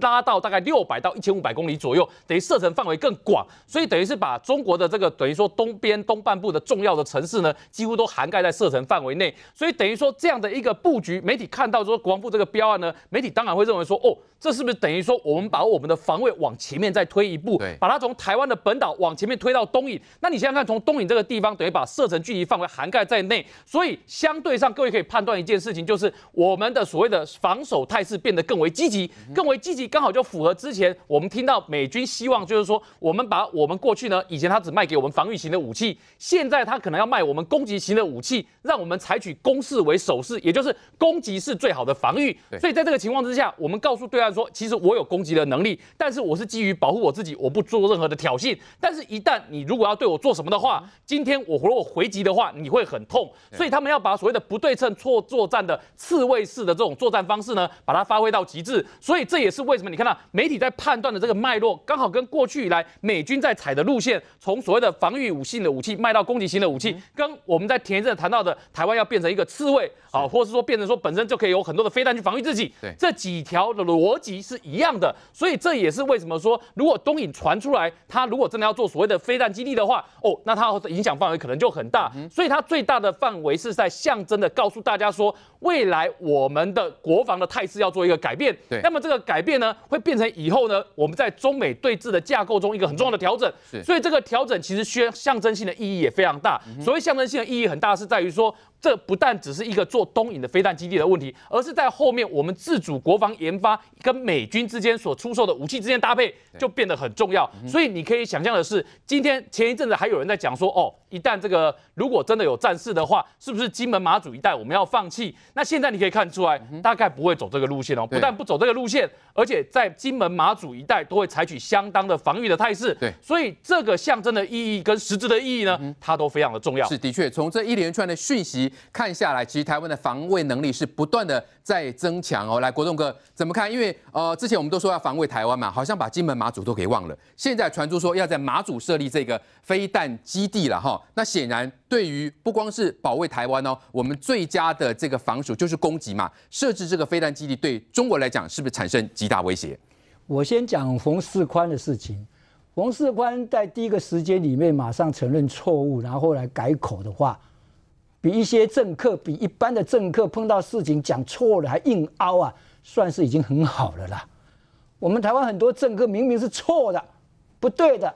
C: 拉到大概六百到一千五百公里左右，等于射程范围更广。所以等于是把中国的这个等于说东边东半部的重要的城市呢，几乎都涵盖在射程范围内。所以等于说这样的一个布局，媒体看到说国防部这个标案呢，媒体当然会认为说，哦，这是不是等于说我们把我们的防卫往前面再推一步，对，把它从台湾的本岛往前面推到东引？那你想想看，从东引这个地方等于把射程距离范围涵盖在内，所以相对上各位可以判断一件事情，就是我们的所谓的防守态势变得更为积极，更为积极，刚好就符合之前我们听到美军希望就是说，我们把我们过去呢以前他只卖给我们防御型的武器，现在他可能要卖我们攻击型的武器，让我们采。取攻势为守势，也就是攻击是最好的防御。所以在这个情况之下，我们告诉对岸说，其实我有攻击的能力，但是我是基于保护我自己，我不做任何的挑衅。但是，一旦你如果要对我做什么的话，今天我如果回击的话，你会很痛。所以，他们要把所谓的不对称错作战的刺猬式的这种作战方式呢，把它发挥到极致。所以，这也是为什么你看到媒体在判断的这个脉络，刚好跟过去以来美军在采的路线，从所谓的防御武器的武器，卖到攻击型的武器，跟我们在前一阵谈到的台湾要。变成一个刺猬，好，或者是说变成说本身就可以有很多的飞弹去防御自己，对，这几条的逻辑是一样的，所以这也是为什么说，如果东引传出来，它如果真的要做所谓的飞弹基地的话，哦，那它的影响范围可能就很大，所以它最大的范围是在象征的告诉大家说，未来我们的国防的态势要做一个改变，对，那么这个改变呢，会变成以后呢，我们在中美对峙的架构中一个很重要的调整，所以这个调整其实需要象征性的意义也非常大，所谓象征性的意义很大，是在于说。这不但只是一个做东引的飞弹基地的问题，而是在后面我们自主国防研发跟美军之间所出售的武器之间搭配就变得很重要。所以你可以想象的是，今天前一阵子还有人在讲说，哦，一旦这个如果真的有战事的话，是不是金门马祖一带我们要放弃？那现在你可以看出来，大概不会走这个路线哦。不但不走这个路线，而且在金门马祖一带都会采取相当的防御的态势。对，所以这个象征的意义跟实质的意义呢，它都非常的重要。是
A: 的确，从这一连串的讯息。看下来，其实台湾的防卫能力是不断的在增强哦。来，国栋哥怎么看？因为呃，之前我们都说要防卫台湾嘛，好像把金门马祖都给忘了。现在传出说要在马祖设立这个飞弹基地了哈。那显然对于不光是保卫台湾哦，我们最佳的这个防守就是攻击嘛。设置这个飞弹基地对中国来讲是不是产生极大威胁？
B: 我先讲冯世宽的事情。冯世宽在第一个时间里面马上承认错误，然后来改口的话。比一些政客，比一般的政客碰到事情讲错了还硬凹啊，算是已经很好了啦。我们台湾很多政客明明是错的、不对的，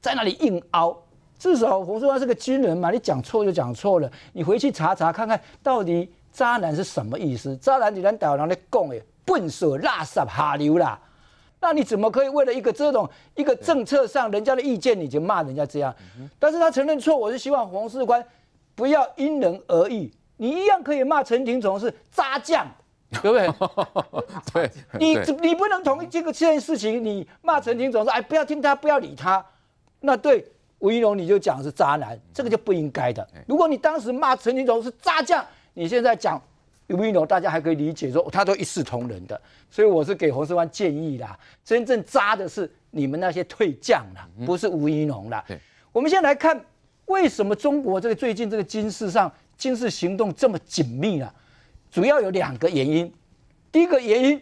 B: 在那里硬凹。至少洪世官是个军人嘛，你讲错就讲错了，你回去查查看看，到底渣男是什么意思？渣男你能到哪里供诶？笨手垃圾哈流啦，那你怎么可以为了一个这种一个政策上人家的意见你就骂人家这样？但是他承认错，我是希望洪世官。不要因人而异，你一样可以骂陈廷宠是渣将，对不对？
A: 对，你
B: 你不能同意这个这件事情，你骂陈廷宠说：“哎，不要听他，不要理他。”那对吴依龙你就讲是渣男，这个就不应该的。如果你当时骂陈廷宠是渣将，你现在讲吴依龙，大家还可以理解，说他都一视同仁的。所以我是给洪世安建议啦，真正渣的是你们那些退将啦，不是吴依龙了。我们先来看。为什么中国这个最近这个军事上军事行动这么紧密啊？主要有两个原因。第一个原因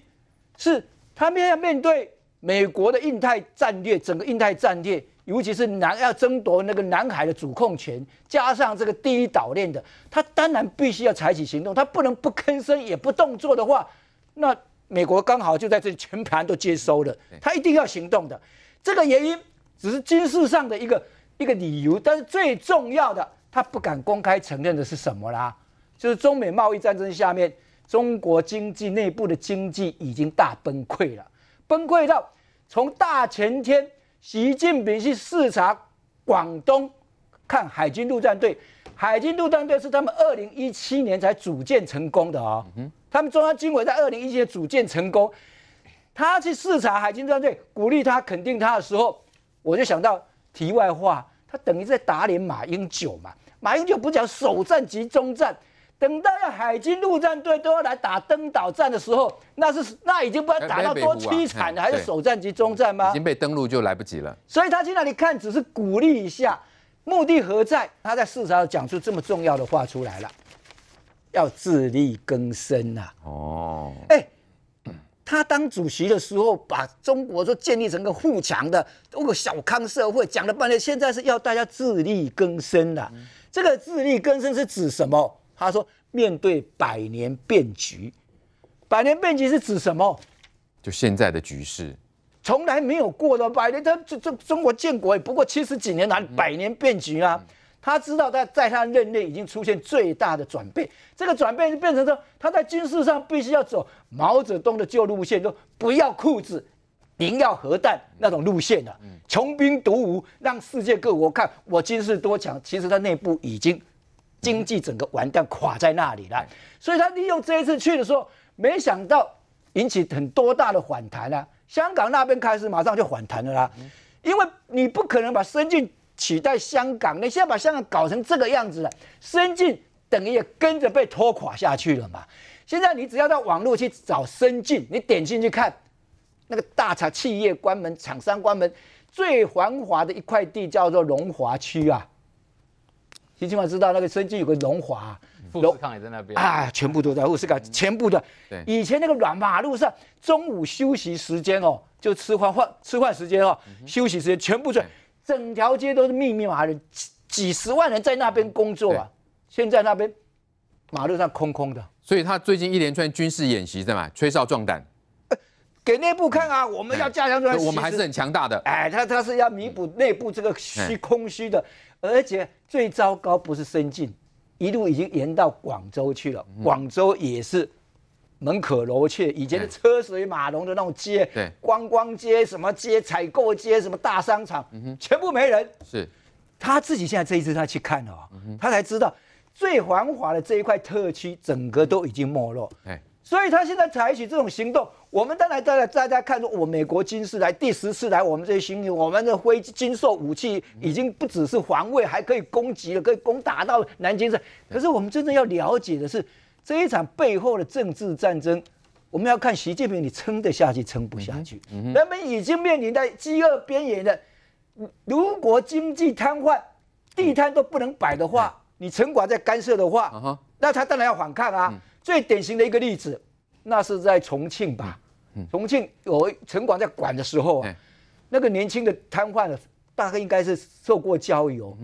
B: 是，他们要面对美国的印太战略，整个印太战略，尤其是南要争夺那个南海的主控权，加上这个第一岛链的，他当然必须要采取行动。他不能不吭声也不动作的话，那美国刚好就在这里全盘都接收了。他一定要行动的。这个原因只是军事上的一个。一个理由，但是最重要的，他不敢公开承认的是什么啦？就是中美贸易战争下面，中国经济内部的经济已经大崩溃了，崩溃到从大前天，习近平去视察广东，看海军陆战队，海军陆战队是他们二零一七年才组建成功的啊，他们中央军委在二零一七年组建成功，他去视察海军战队，鼓励他肯定他的时候，我就想到。题外话，他等于在打脸马英九嘛？马英九不讲首战及中战，等到要海军陆战队都要来打登岛战的时候，那是那已经不知道打到多凄惨了，还是首战及中战吗？已经被
A: 登陆就来不及了。
B: 所以他去那里看，只是鼓励一下，目的何在？他在视察上讲出这么重要的话出来了，要自力更生啊！哦，哎。他当主席的时候，把中国说建立成个富强的、一个小康社会，讲了半天，现在是要大家自力更生了。这个自力更生是指什么？他说，面对百年变局，百年变局是指什么？就现在的局势，从来没有过的百年。他这这中国建国不过七十几年，哪里百年变局啊？他知道他在他任内已经出现最大的转变，这个转变就变成说他在军事上必须要走毛泽东的旧路线，就不要裤子，宁要核弹那种路线了。穷兵黩武，让世界各国看我军事多强。其实他内部已经经济整个完蛋垮在那里了。所以他利用这一次去的时候，没想到引起很多大的反弹啊。香港那边开始马上就反弹了啦，因为你不可能把生进取代香港，你现在把香港搞成这个样子了，深圳等于也跟着被拖垮下去了嘛？现在你只要到网络去找深圳，你点进去看，那个大厂企业关门，厂商关门，最繁华的一块地叫做龙华区啊。你起码知道那个深圳有个龙华，富士康也在那边啊，全部都在富士康，全部的。对，以前那个软马路上，中午休息时间哦，就吃饭、饭吃饭时间哦，休息时间全部在。整条街都是密密麻麻人，几几十万人在那边工作啊。现在那边马路上空空的。
A: 所以，他最近一连串军事演习，在嘛，吹哨壮胆，
B: 给内部看啊。我们要加强出来，我们还是很强大的。哎，他他是要弥补内部这个虚空虚的。而且最糟糕不是深圳，一路已经延到广州去了。广州也是。门可罗雀，以前的车水马龙的那种街，对，观光街、什么街、采购街、什么大商场，全部没人。是，他自己现在这一次他去看了，他才知道最繁华的这一块特区，整个都已经没落。所以他现在采取这种行动。我们当然，大家大家看出，我美国军事来第十次来我们这些行动，我们的挥金售武器已经不只是防卫，还可以攻击了，可以攻打到南京市。可是我们真正要了解的是。这一场背后的政治战争，我们要看习近平你撑得下去撑不下去。人们已经面临在饥饿边缘了，如果经济瘫痪，地摊都不能摆的话，你城管在干涉的话，那他当然要反抗啊。最典型的一个例子，那是在重庆吧？重庆有城管在管的时候啊，那个年轻的瘫痪的，大概应该是受过教育哦，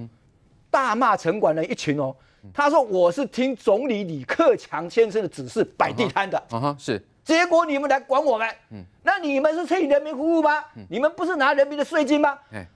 B: 大骂城管的一群哦。他说：“我是听总理李克强先生的指示摆地摊的。”啊哈，是。结果你们来管我们，嗯，那你们是替人民服务吗？你们不是拿人民的税金吗？哎，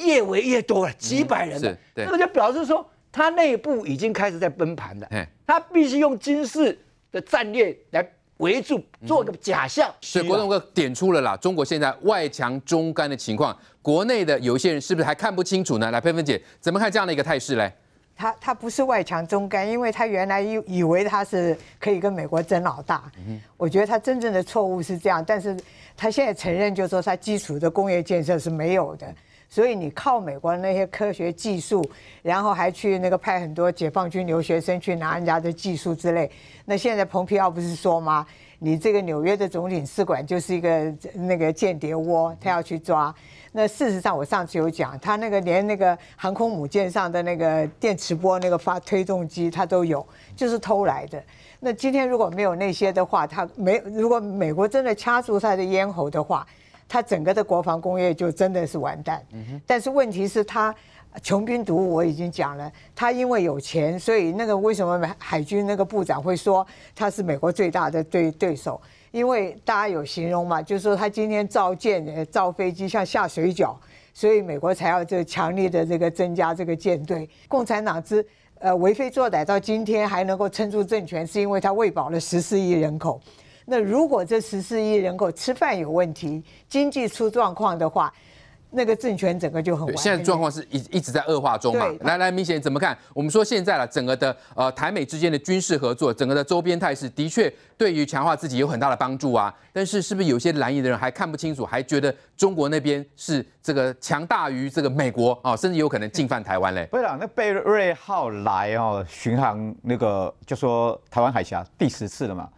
B: 越围越多了，几百人，是，对。这个就表示说，他内部已经开始在崩盘了。哎，他必须用军事的战略来围住，做一个假象。
A: 所以国栋哥点出了啦，中国现在外强中干的情况，国内的有些人是不是还看不清楚呢？来，佩芬姐怎么看这样的一个态势嘞？
H: 他他不是外强中干，因为他原来以以为他是可以跟美国争老大。嗯，我觉得他真正的错误是这样，但是他现在承认，就是说他基础的工业建设是没有的，所以你靠美国那些科学技术，然后还去那个派很多解放军留学生去拿人家的技术之类。那现在蓬皮奥不是说吗？你这个纽约的总领事馆就是一个那个间谍窝，他要去抓。那事实上，我上次有讲，他那个连那个航空母舰上的那个电磁波那个发推动机，他都有，就是偷来的。那今天如果没有那些的话，他没如果美国真的掐住他的咽喉的话，他整个的国防工业就真的是完蛋。但是问题是，他穷兵黩武，我已经讲了，他因为有钱，所以那个为什么海军那个部长会说他是美国最大的对对手？因为大家有形容嘛，就是说他今天造舰、造飞机像下水饺，所以美国才要这强力的这个增加这个舰队。共产党之呃为非作歹到今天还能够撑住政权，是因为他喂饱了十四亿人口。那如果这十四亿人口吃饭有问题、经济出状况的话，那个政权整个就很，现在状
A: 况是一一直在恶化中嘛。来来，明显怎么看？我们说现在了，整个的呃台美之间的军事合作，整个的周边态势的确对于强化自己有很大的帮助啊。但是是不是有些蓝营的人还看不清楚，还觉得中国那边是这个强大于这个美国啊，甚至有可能进犯台湾嘞？
G: 对了，那贝瑞号来哦，巡航那个就说台湾海峡第十次了嘛。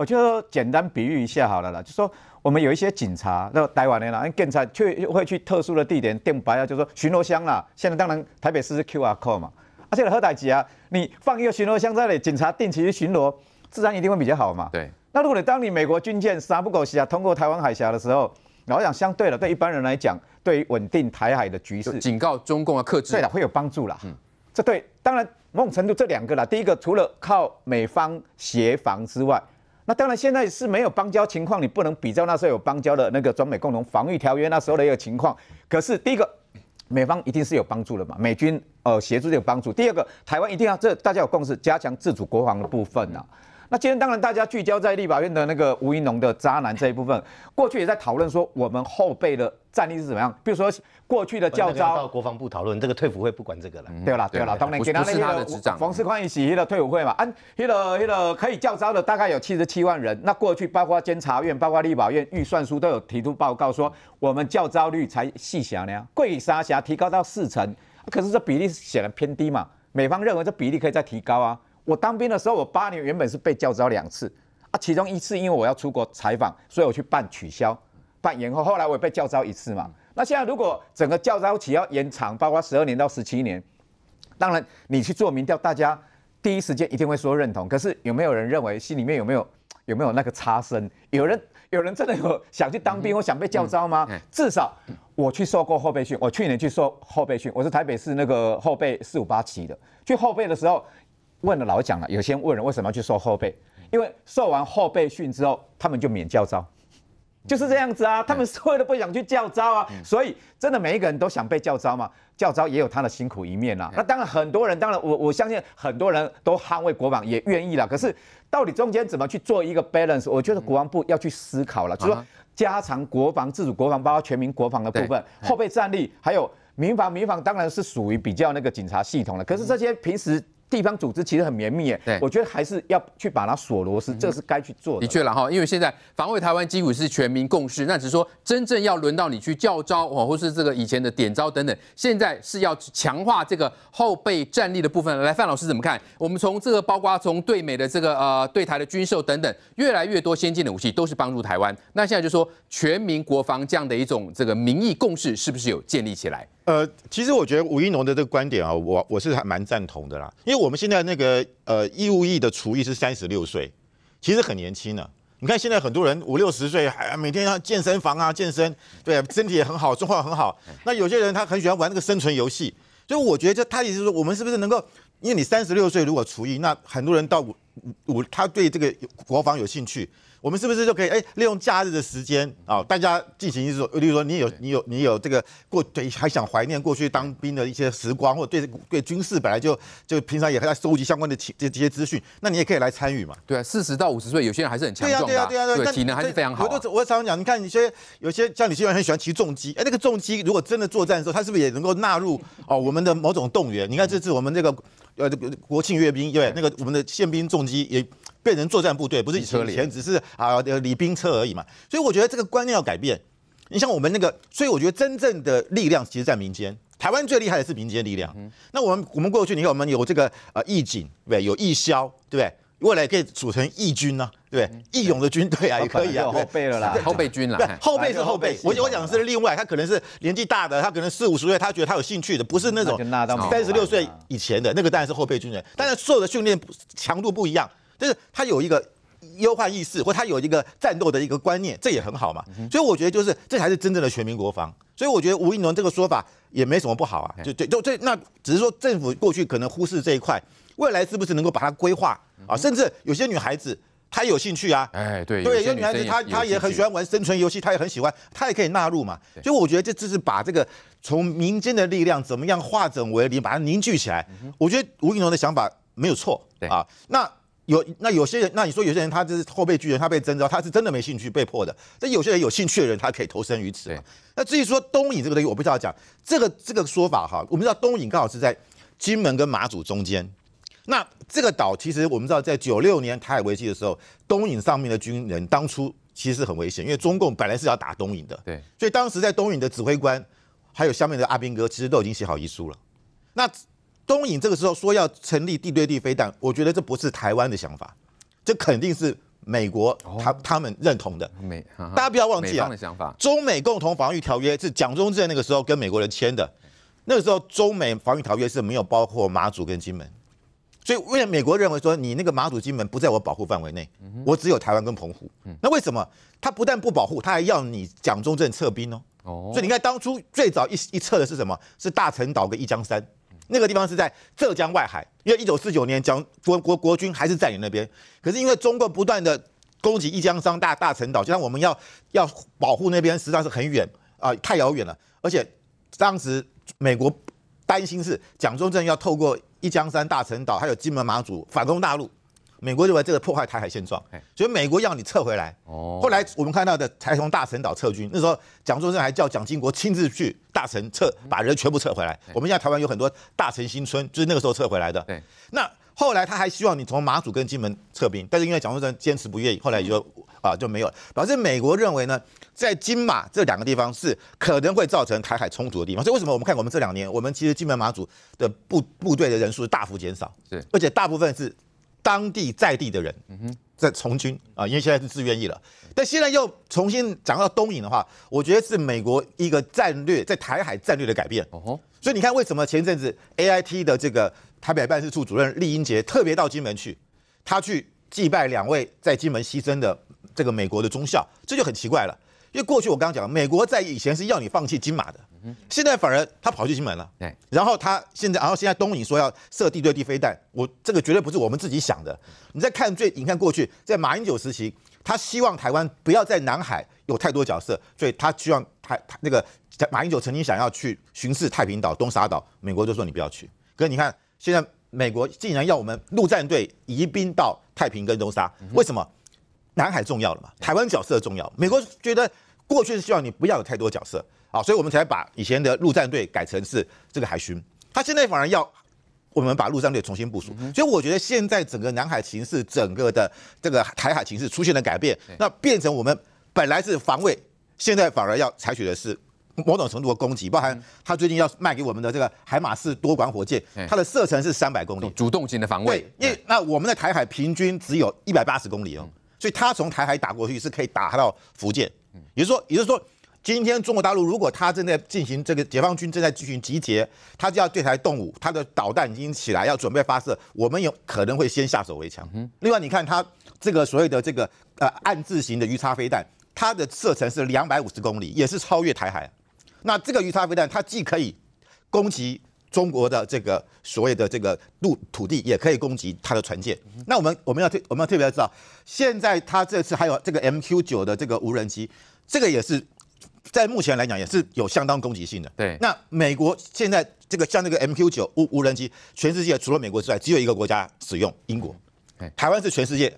G: 我就简单比喻一下好了啦，就说我们有一些警察，那台湾的啦，警察去会去特殊的地点定白啊，就说巡逻箱啦。现在当然台北市是 QR code 嘛，而且你何袋子啊，你放一个巡逻箱在那里，警察定期去巡逻，自然一定会比较好嘛。对。那如果你当你美国军舰杀不狗西啊通过台湾海峡的时候，然后想相对了，对一般人来讲，对稳定台海的局势，警告中共要克制，对了，会有帮助啦。嗯，这对当然某种程度这两个啦，第一个除了靠美方协防之外。那当然，现在是没有邦交情况，你不能比较那时候有邦交的那个《中美共同防御条约》那时候的一个情况。可是，第一个，美方一定是有帮助的嘛，美军呃协助就有帮助。第二个，台湾一定要这大家有共识，加强自主国防的部分呢。那今天当然大家聚焦在立法院的那个吴宜龙的渣男这一部分，过去也在讨论说我们后辈的战力是怎么样。比如说过去的教招，
D: 国防部讨论这个退伍会不管这个了，对了，对了，当年跟他那个
G: 冯世宽一起的退伍会嘛，啊，那个那个可以教招的大概有七十七万人。那过去包括监察院、包括立法院预算书都有提出报告说，我们教招率才细小呢，贵沙小提高到四成，可是这比例显然偏低嘛。美方认为这比例可以再提高啊。我当兵的时候，我八年原本是被叫招两次啊，其中一次因为我要出国采访，所以我去办取消、办延后。后来我也被叫招一次嘛。那现在如果整个叫招期要延长，包括十二年到十七年，当然你去做民调，大家第一时间一定会说认同。可是有没有人认为心里面有没有有没有那个差生？有人有人真的有想去当兵或想被叫招吗？至少我去受过后备训，我去年去受后备训，我是台北市那个后备四五八期的，去后备的时候。问了老蒋了，有些问了为什么要去受后备？因为受完后备训之后，他们就免教招，就是这样子啊。他们是为了不想去教招啊。所以真的每一个人都想被教招嘛？教招也有他的辛苦一面啦。那当然，很多人当然我我相信很多人都捍卫国防也愿意啦。可是到底中间怎么去做一个 balance？我觉得国防部要去思考了，就是加强国防自主，国防包括全民国防的部分，后备战力，还有民防。民防当然是属于比较那个警察系统的，可是这些平时。地方组织其实很绵密耶，我觉得还是要去把它锁螺丝，这是该去做的。的
A: 确了哈，因为现在防卫台湾基础是全民共识，那只是说真正要轮到你去叫招，或是这个以前的点招等等，现在是要强化这个后备战力的部分。来，范老师怎么看？我们从这个包括从对美的这个呃对台的军售等等，越来越多先进的武器都是帮助台湾。那现在就说全民国防这样的一种这个民意共识，是不是有建立起来？
E: 呃，其实我觉得吴一农的这个观点啊，我我是还蛮赞同的啦，因为。我们现在那个呃义务役的厨艺是三十六岁，其实很年轻了。你看现在很多人五六十岁还每天要健身房啊健身，对身体也很好，状况很好。那有些人他很喜欢玩那个生存游戏，所以我觉得就他也是说我们是不是能够，因为你三十六岁如果厨艺，那很多人到五五他对这个国防有兴趣。我们是不是就可以哎利用假日的时间啊，大家进行一种，例如说你有你有你有这个过对，还想怀念过去当兵的一些时光，或者对对军事本来就就平常也在收集相关的这这些资讯，那你也可以来参与嘛。对啊，四十到五十岁有些人还是很强壮啊，对啊对啊对啊，对体能还是常好。我就我常常讲，你看有些有些像你现在很喜欢骑重机，哎，那个重机如果真的作战的时候，它是不是也能够纳入哦我们的某种动员？你看这次我们这个呃国庆阅兵对，那个我们的宪兵重机也。变成作战部队不是以前只是啊礼兵车而已嘛，所以我觉得这个观念要改变。你像我们那个，所以我觉得真正的力量其实，在民间。台湾最厉害的是民间力量。那我们我们过去你看，我们有这个呃义警对不对？有义消对不对？未来可以组成义军啊，对义勇的军队啊，也可以啊。后备了啦，后备军对，后备是后备。我我讲是另外，他可能是年纪大的，他可能四五十岁，他觉得他有兴趣的，不是那种三十六岁以前的那个当然是后备军人，但是有的训练强度不一样。就是他有一个优化意识，或他有一个战斗的一个观念，这也很好嘛。所以我觉得，就是这才是真正的全民国防。所以我觉得吴应龙这个说法也没什么不好啊。就对，就对，那只是说政府过去可能忽视这一块，未来是不是能够把它规划啊？甚至有些女孩子她有兴趣啊，哎，对，对，有女孩子她她也很喜欢玩生存游戏，她也很喜欢，她也可以纳入嘛。所以我觉得这就是把这个从民间的力量怎么样化整为零，把它凝聚起来。我觉得吴应龙的想法没有错啊。那有那有些人，那你说有些人，他就是后备巨人，他被征召，他是真的没兴趣，被迫的。那有些人有兴趣的人，他可以投身于此。那至于说东引这个东西，我不知道讲这个这个说法哈。我们知道东引刚好是在金门跟马祖中间。那这个岛其实我们知道，在九六年台海危机的时候，东引上面的军人当初其实很危险，因为中共本来是要打东引的。对。所以当时在东引的指挥官还有下面的阿兵哥，其实都已经写好遗书了。那。中影这个时候说要成立地对地飞弹，我觉得这不是台湾的想法，这肯定是美国他他们认同的。美大家不要忘记啊，中美共同防御条约是蒋中正那个时候跟美国人签的，那个时候中美防御条约是没有包括马祖跟金门，所以为了美国认为说你那个马祖金门不在我保护范围内，我只有台湾跟澎湖。那为什么他不但不保护，他还要你蒋中正撤兵哦？哦，所以你看当初最早一一撤的是什么？是大陈岛跟一江山。那个地方是在浙江外海，因为一九四九年蒋国国国军还是占领那边，可是因为中共不断的攻击一江山大大陈岛，就像我们要要保护那边，实在是很远啊，太遥远了。而且当时美国担心是蒋中正要透过一江山大陈岛，还有金门马祖反攻大陆。美国认为这个破坏台海现状，所以美国要你撤回来。哦，后来我们看到的才从大陈岛撤军。那时候，蒋中正还叫蒋经国亲自去大陈撤，把人全部撤回来。我们现在台湾有很多大陈新村，就是那个时候撤回来的。对。那后来他还希望你从马祖跟金门撤兵，但是因为蒋中正坚持不愿意，后来就啊就没有了。表示美国认为呢，在金马这两个地方是可能会造成台海冲突的地方。所以为什么我们看我们这两年，我们其实金门马祖的部部队的人数大幅减少，是，而且大部分是。当地在地的人在从军啊，因为现在是自愿役了。但现在又重新讲到东引的话，我觉得是美国一个战略在台海战略的改变。哦所以你看，为什么前阵子 A I T 的这个台北办事处主任厉英杰特别到金门去，他去祭拜两位在金门牺牲的这个美国的中校，这就很奇怪了。因为过去我刚刚讲，美国在以前是要你放弃金马的。现在反而他跑去金门了，对。然后他现在，然后现在东引说要射地对地飞弹，我这个绝对不是我们自己想的。你再看最，你看过去，在马英九时期，他希望台湾不要在南海有太多角色，所以他希望台台那个马英九曾经想要去巡视太平岛、东沙岛，美国就说你不要去。可是你看现在，美国竟然要我们陆战队移兵到太平跟东沙，为什么？南海重要了嘛？台湾角色重要，美国觉得过去是希望你不要有太多角色。啊，所以我们才把以前的陆战队改成是这个海巡，他现在反而要我们把陆战队重新部署。所以我觉得现在整个南海形势、整个的这个台海形势出现了改变，那变成我们本来是防卫，现在反而要采取的是某种程度的攻击，包含他最近要卖给我们的这个海马士多管火箭，它的射程是三百公里，主动型的防卫。因那我们的台海平均只有一百八十公里哦，所以他从台海打过去是可以打到福建，也就是说，也就是说。今天中国大陆如果它正在进行这个解放军正在进行集结，它就要对台动武，它的导弹已经起来要准备发射，我们有可能会先下手为强。另外，你看它这个所谓的这个呃暗字型的鱼叉飞弹，它的射程是两百五十公里，也是超越台海。那这个鱼叉飞弹它既可以攻击中国的这个所谓的这个陆土地，也可以攻击它的船舰。那我们我们要特我们要特别知道，现在它这次还有这个 MQ 九的这个无人机，这个也是。在目前来讲也是有相当攻击性的。对，那美国现在这个像那个 MQ 九无无人机，全世界除了美国之外，只有一个国家使用，英国。台湾是全世界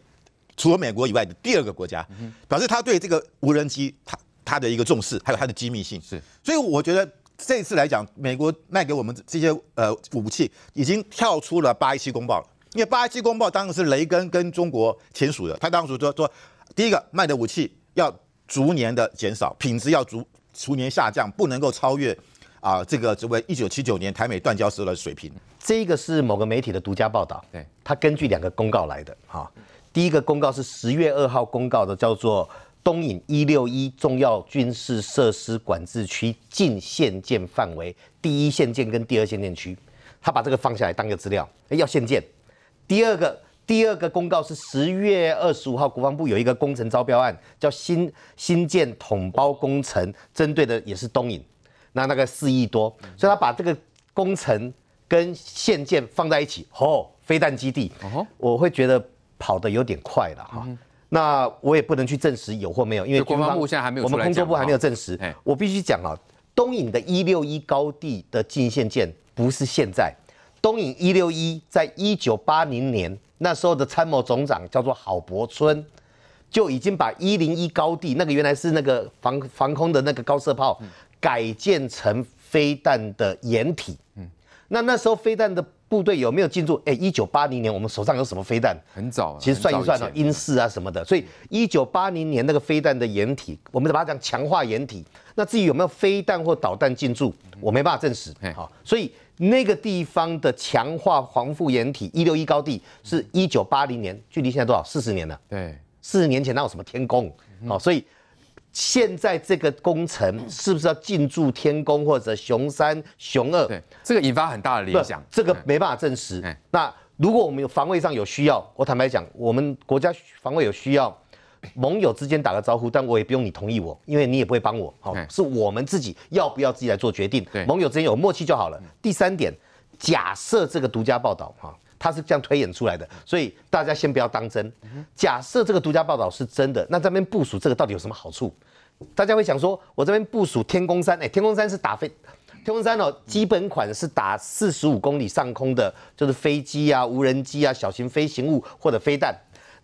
E: 除了美国以外的第二个国家，表示他对这个无人机他他的一个重视，还有它的机密性。是，所以我觉得这次来讲，美国卖给我们这些呃武器，已经跳出了八一七公报了。因为八一七公报当时是雷根跟中国签署的，他当时说说第一个卖的武器要。逐年的减少，品质要逐逐年下降，不能够超越啊这个这位一九七九
D: 年台美断交时的水平。这个是某个媒体的独家报道，对，它根据两个公告来的。哈。第一个公告是十月二号公告的，叫做东引一六一重要军事设施管制区禁限建范围第一限建跟第二限建区，他把这个放下来当个资料，要限建。第二个。第二个公告是十月二十五号，国防部有一个工程招标案，叫新新建统包工程，针对的也是东引，那那个四亿多，所以他把这个工程跟现建放在一起，哦，飞弹基地，我会觉得跑的有点快了哈。那我也不能去证实有或没有，因为国防部现在还没有，我们工作部还没有证实。我必须讲啊，东引的一六一高地的进线建不是现在，东引一六一在一九八零年。那时候的参谋总长叫做郝柏村，就已经把一零一高地那个原来是那个防防空的那个高射炮，改建成飞弹的掩体。嗯，那那时候飞弹的部队有没有进驻？哎，一九八零年我们手上有什么飞弹？很早，其实算一算啊，英式啊什么的。所以一九八零年那个飞弹的掩体，我们把它讲强化掩体。那至于有没有飞弹或导弹进驻，我没办法证实。好，所以。那个地方的强化防护掩体，一六一高地是一九八零年，距离现在多少？四十年了。对，四十年前那有什么天宫？好，所以现在这个工程 是不是要进驻天宫或者熊三、熊二？对，这个引发很大的联想，这个没办法证实。那如果我们有防卫上有需要，我坦白讲，我们国家防卫有需要。盟友之间打个招呼，但我也不用你同意我，因为你也不会帮我。好，是我们自己要不要自己来做决定？盟友之间有默契就好了。第三点，假设这个独家报道哈，它是这样推演出来的，所以大家先不要当真。假设这个独家报道是真的，那这边部署这个到底有什么好处？大家会想说，我这边部署天宫山，哎，天宫山是打飞，天宫山哦，基本款是打四十五公里上空的，就是飞机啊、无人机啊、小型飞行物或者飞弹。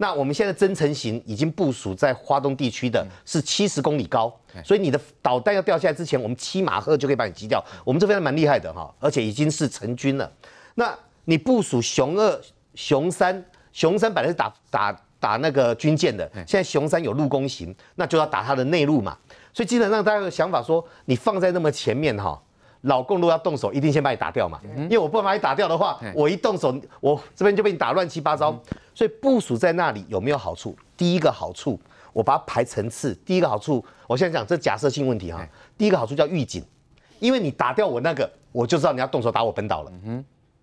D: 那我们现在增程型已经部署在华东地区的是七十公里高，所以你的导弹要掉下来之前，我们七马赫就可以把你击掉。我们这边蛮厉害的哈，而且已经是成军了。那你部署熊二、熊三、熊三本来是打打打那个军舰的，现在熊三有陆攻型，那就要打它的内陆嘛。所以基本上大家的想法说，你放在那么前面哈，老共都要动手，一定先把你打掉嘛。因为我不把你打掉的话，我一动手，我这边就被你打乱七八糟。所以部署在那里有没有好处？第一个好处，我把它排层次。第一个好处，我现在讲这假设性问题哈。第一个好处叫预警，因为你打掉我那个，我就知道你要动手打我本岛了。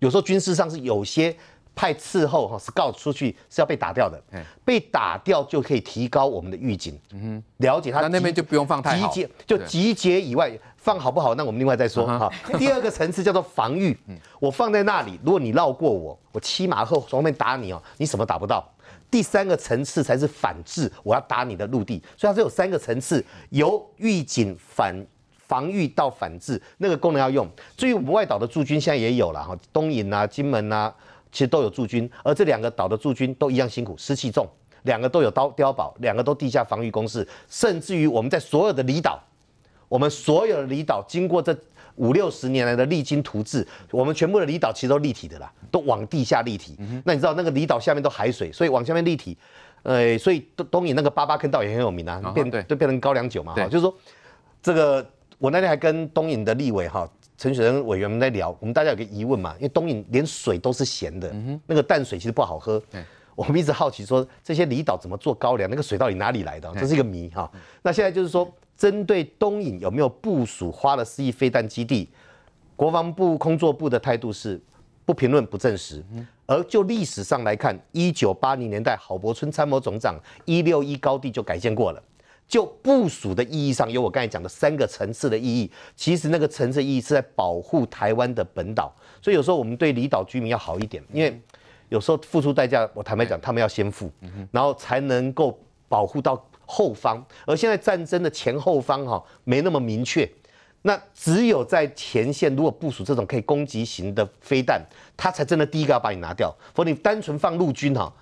D: 有时候军事上是有些派伺候哈，是告出去是要被打掉的。被打掉就可以提高我们的预警，了解他。那那边就不用放太好，就集结以外。放好不好？那我们另外再说哈。第二个层次叫做防御，我放在那里，如果你绕过我，我骑马后从后面打你哦，你什么打不到？第三个层次才是反制，我要打你的陆地。所以它是有三个层次，由预警、反防御到反制，那个功能要用。至于我们外岛的驻军，现在也有了哈，东引啊、金门啊，其实都有驻军，而这两个岛的驻军都一样辛苦，湿气重，两个都有刀碉堡，两个都地下防御工事，甚至于我们在所有的离岛。我们所有的离岛经过这五六十年来的励精图治，我们全部的离岛其实都立体的啦，都往地下立体。那你知道那个离岛下面都海水，所以往下面立体，呃，所以东东引那个八八坑道也很有名啊，变都变成高粱酒嘛。哈，就是说这个我那天还跟东引的立委哈，陈雪生委员们在聊，我们大家有个疑问嘛，因为东引连水都是咸的，那个淡水其实不好喝。我们一直好奇说这些离岛怎么做高粱，那个水到底哪里来的？这是一个谜哈。那现在就是说。针对东引有没有部署花了四亿飞弹基地，国防部工作部的态度是不评论不证实。而就历史上来看，一九八零年代郝柏村参谋总长一六一高地就改建过了。就部署的意义上有我刚才讲的三个层次的意义，其实那个层次意义是在保护台湾的本岛。所以有时候我们对离岛居民要好一点，因为有时候付出代价，我坦白讲，他们要先付，然后才能够保护到。后方，而现在战争的前后方哈没那么明确，那只有在前线如果部署这种可以攻击型的飞弹，他才真的第一个要把你拿掉。否，则你单纯放陆军哈，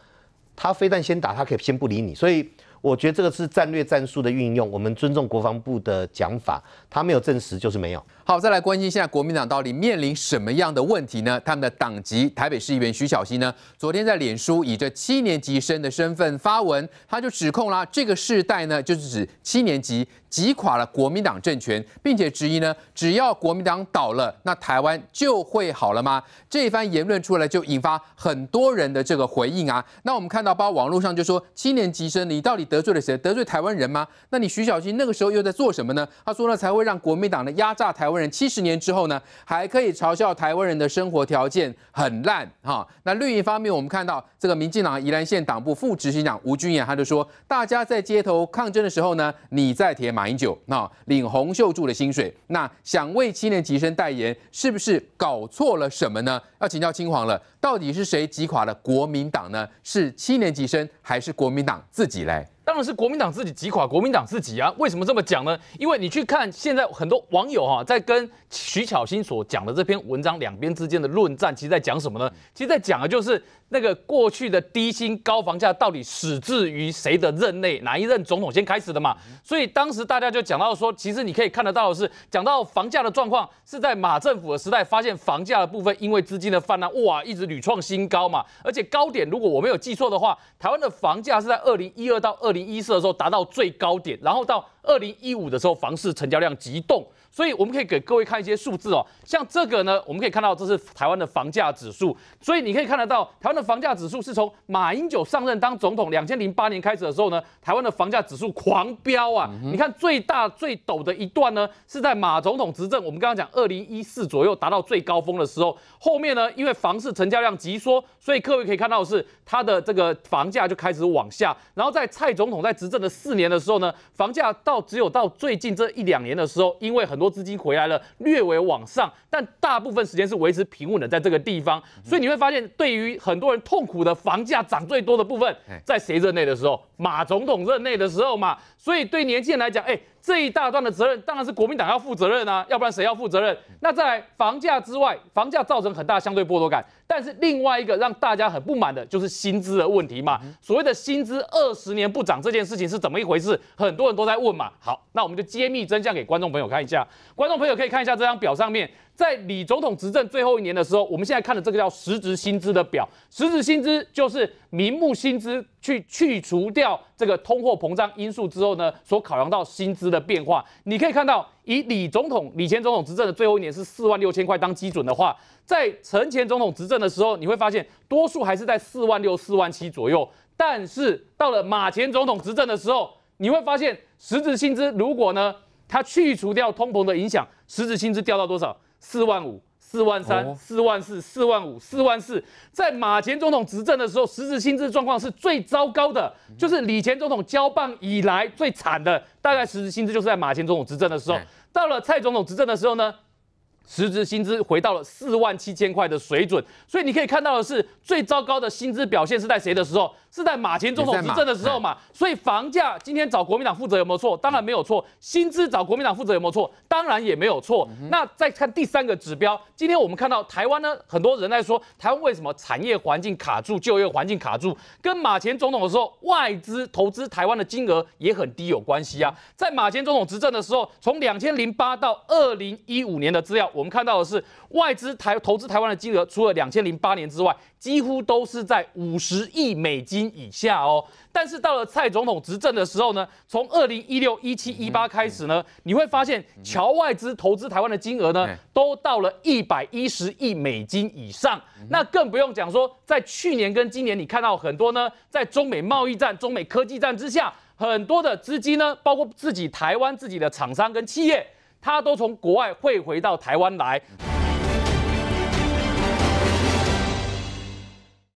D: 他飞弹先打，他可以先不理你，所以。我觉得这个是战略战术的运用，我们尊重国防部的讲法，他没有证实就是没有。好，再来关心现在国民党到底面临
A: 什么样的问题呢？他们的党籍台北市议员徐小溪呢，昨天在脸书以这七年级生的身份发文，他就指控啦，这个世代呢，就是指七年级。击垮了国民党政权，并且质疑呢，只要国民党倒了，那台湾就会好了吗？这一番言论出来就引发很多人的这个回应啊。那我们看到，包括网络上就说：“七年级生，你到底得罪了谁？得罪台湾人吗？”那你徐小新那个时候又在做什么呢？他说呢，才会让国民党呢压榨台湾人七十年之后呢，还可以嘲笑台湾人的生活条件很烂哈。那另一方面，我们看到这个民进党宜兰县党部副执行长吴君彦，他就说：“大家在街头抗争的时候呢，你在填马。很久，那领洪秀柱的薪水，那想为七年级生代言，是不是搞错了什么呢？要请教青黄了，到底是谁击垮了国民党呢？是七年级生，还是国民党自己来？
C: 当然是国民党自己挤垮国民党自己啊！为什么这么讲呢？因为你去看现在很多网友哈，在跟徐巧芯所讲的这篇文章两边之间的论战，其实在讲什么呢？其实在讲的就是那个过去的低薪高房价到底始至于谁的任内，哪一任总统先开始的嘛？所以当时大家就讲到说，其实你可以看得到的是，讲到房价的状况是在马政府的时代，发现房价的部分因为资金的泛滥，哇，一直屡创新高嘛。而且高点如果我没有记错的话，台湾的房价是在二零一二到二。零一四的时候达到最高点，然后到二零一五的时候，房市成交量急动，所以我们可以给各位看一些数字哦，像这个呢，我们可以看到这是台湾的房价指数。所以你可以看得到，台湾的房价指数是从马英九上任当总统两千零八年开始的时候呢，台湾的房价指数狂飙啊！你看最大最陡的一段呢，是在马总统执政，我们刚刚讲二零一四左右达到最高峰的时候，后面呢，因为房市成交量急缩，所以各位可以看到的是，它的这个房价就开始往下。然后在蔡总统在执政的四年的时候呢，房价到只有到最近这一两年的时候，因为很多。多资金回来了，略微往上，但大部分时间是维持平稳的，在这个地方，所以你会发现，对于很多人痛苦的房价涨最多的部分，在谁任内的时候？马总统任内的时候嘛，所以对年轻人来讲，哎。这一大段的责任当然是国民党要负责任啊，要不然谁要负责任？那在房价之外，房价造成很大相对剥夺感，但是另外一个让大家很不满的就是薪资的问题嘛。所谓的薪资二十年不涨这件事情是怎么一回事？很多人都在问嘛。好，那我们就揭秘真相给观众朋友看一下。观众朋友可以看一下这张表上面。在李总统执政最后一年的时候，我们现在看的这个叫“实质薪资”的表，实质薪资就是名目薪资去去除掉这个通货膨胀因素之后呢，所考量到薪资的变化。你可以看到，以李总统、李前总统执政的最后一年是四万六千块当基准的话，在陈前总统执政的时候，你会发现多数还是在四万六、四万七左右。但是到了马前总统执政的时候，你会发现实质薪资如果呢，它去除掉通膨的影响，实质薪资掉到多少？四万五、四万三、四万四、四万五、四万四，在马前总统执政的时候，实质薪资状况是最糟糕的，就是李前总统交棒以来最惨的，大概实质薪资就是在马前总统执政的时候。到了蔡总统执政的时候呢，实质薪资回到了四万七千块的水准。所以你可以看到的是，最糟糕的薪资表现是在谁的时候？是在马前总统执政的时候嘛，所以房价今天找国民党负责有没有错？当然没有错。薪资找国民党负责有没有错？当然也没有错。那再看第三个指标，今天我们看到台湾呢，很多人在说台湾为什么产业环境卡住、就业环境卡住，跟马前总统的时候外资投资台湾的金额也很低有关系啊。在马前总统执政的时候，从两千零八到二零一五年的资料，我们看到的是外资台投资台湾的金额，除了两千零八年之外，几乎都是在五十亿美金。以下哦，但是到了蔡总统执政的时候呢，从二零一六、一七、一八开始呢，你会发现侨外资投资台湾的金额呢，都到了一百一十亿美金以上。那更不用讲说，在去年跟今年，你看到很多呢，在中美贸易战、中美科技战之下，很多的资金呢，包括自己台湾自己的厂商跟企业，它都从国外汇回到台湾来。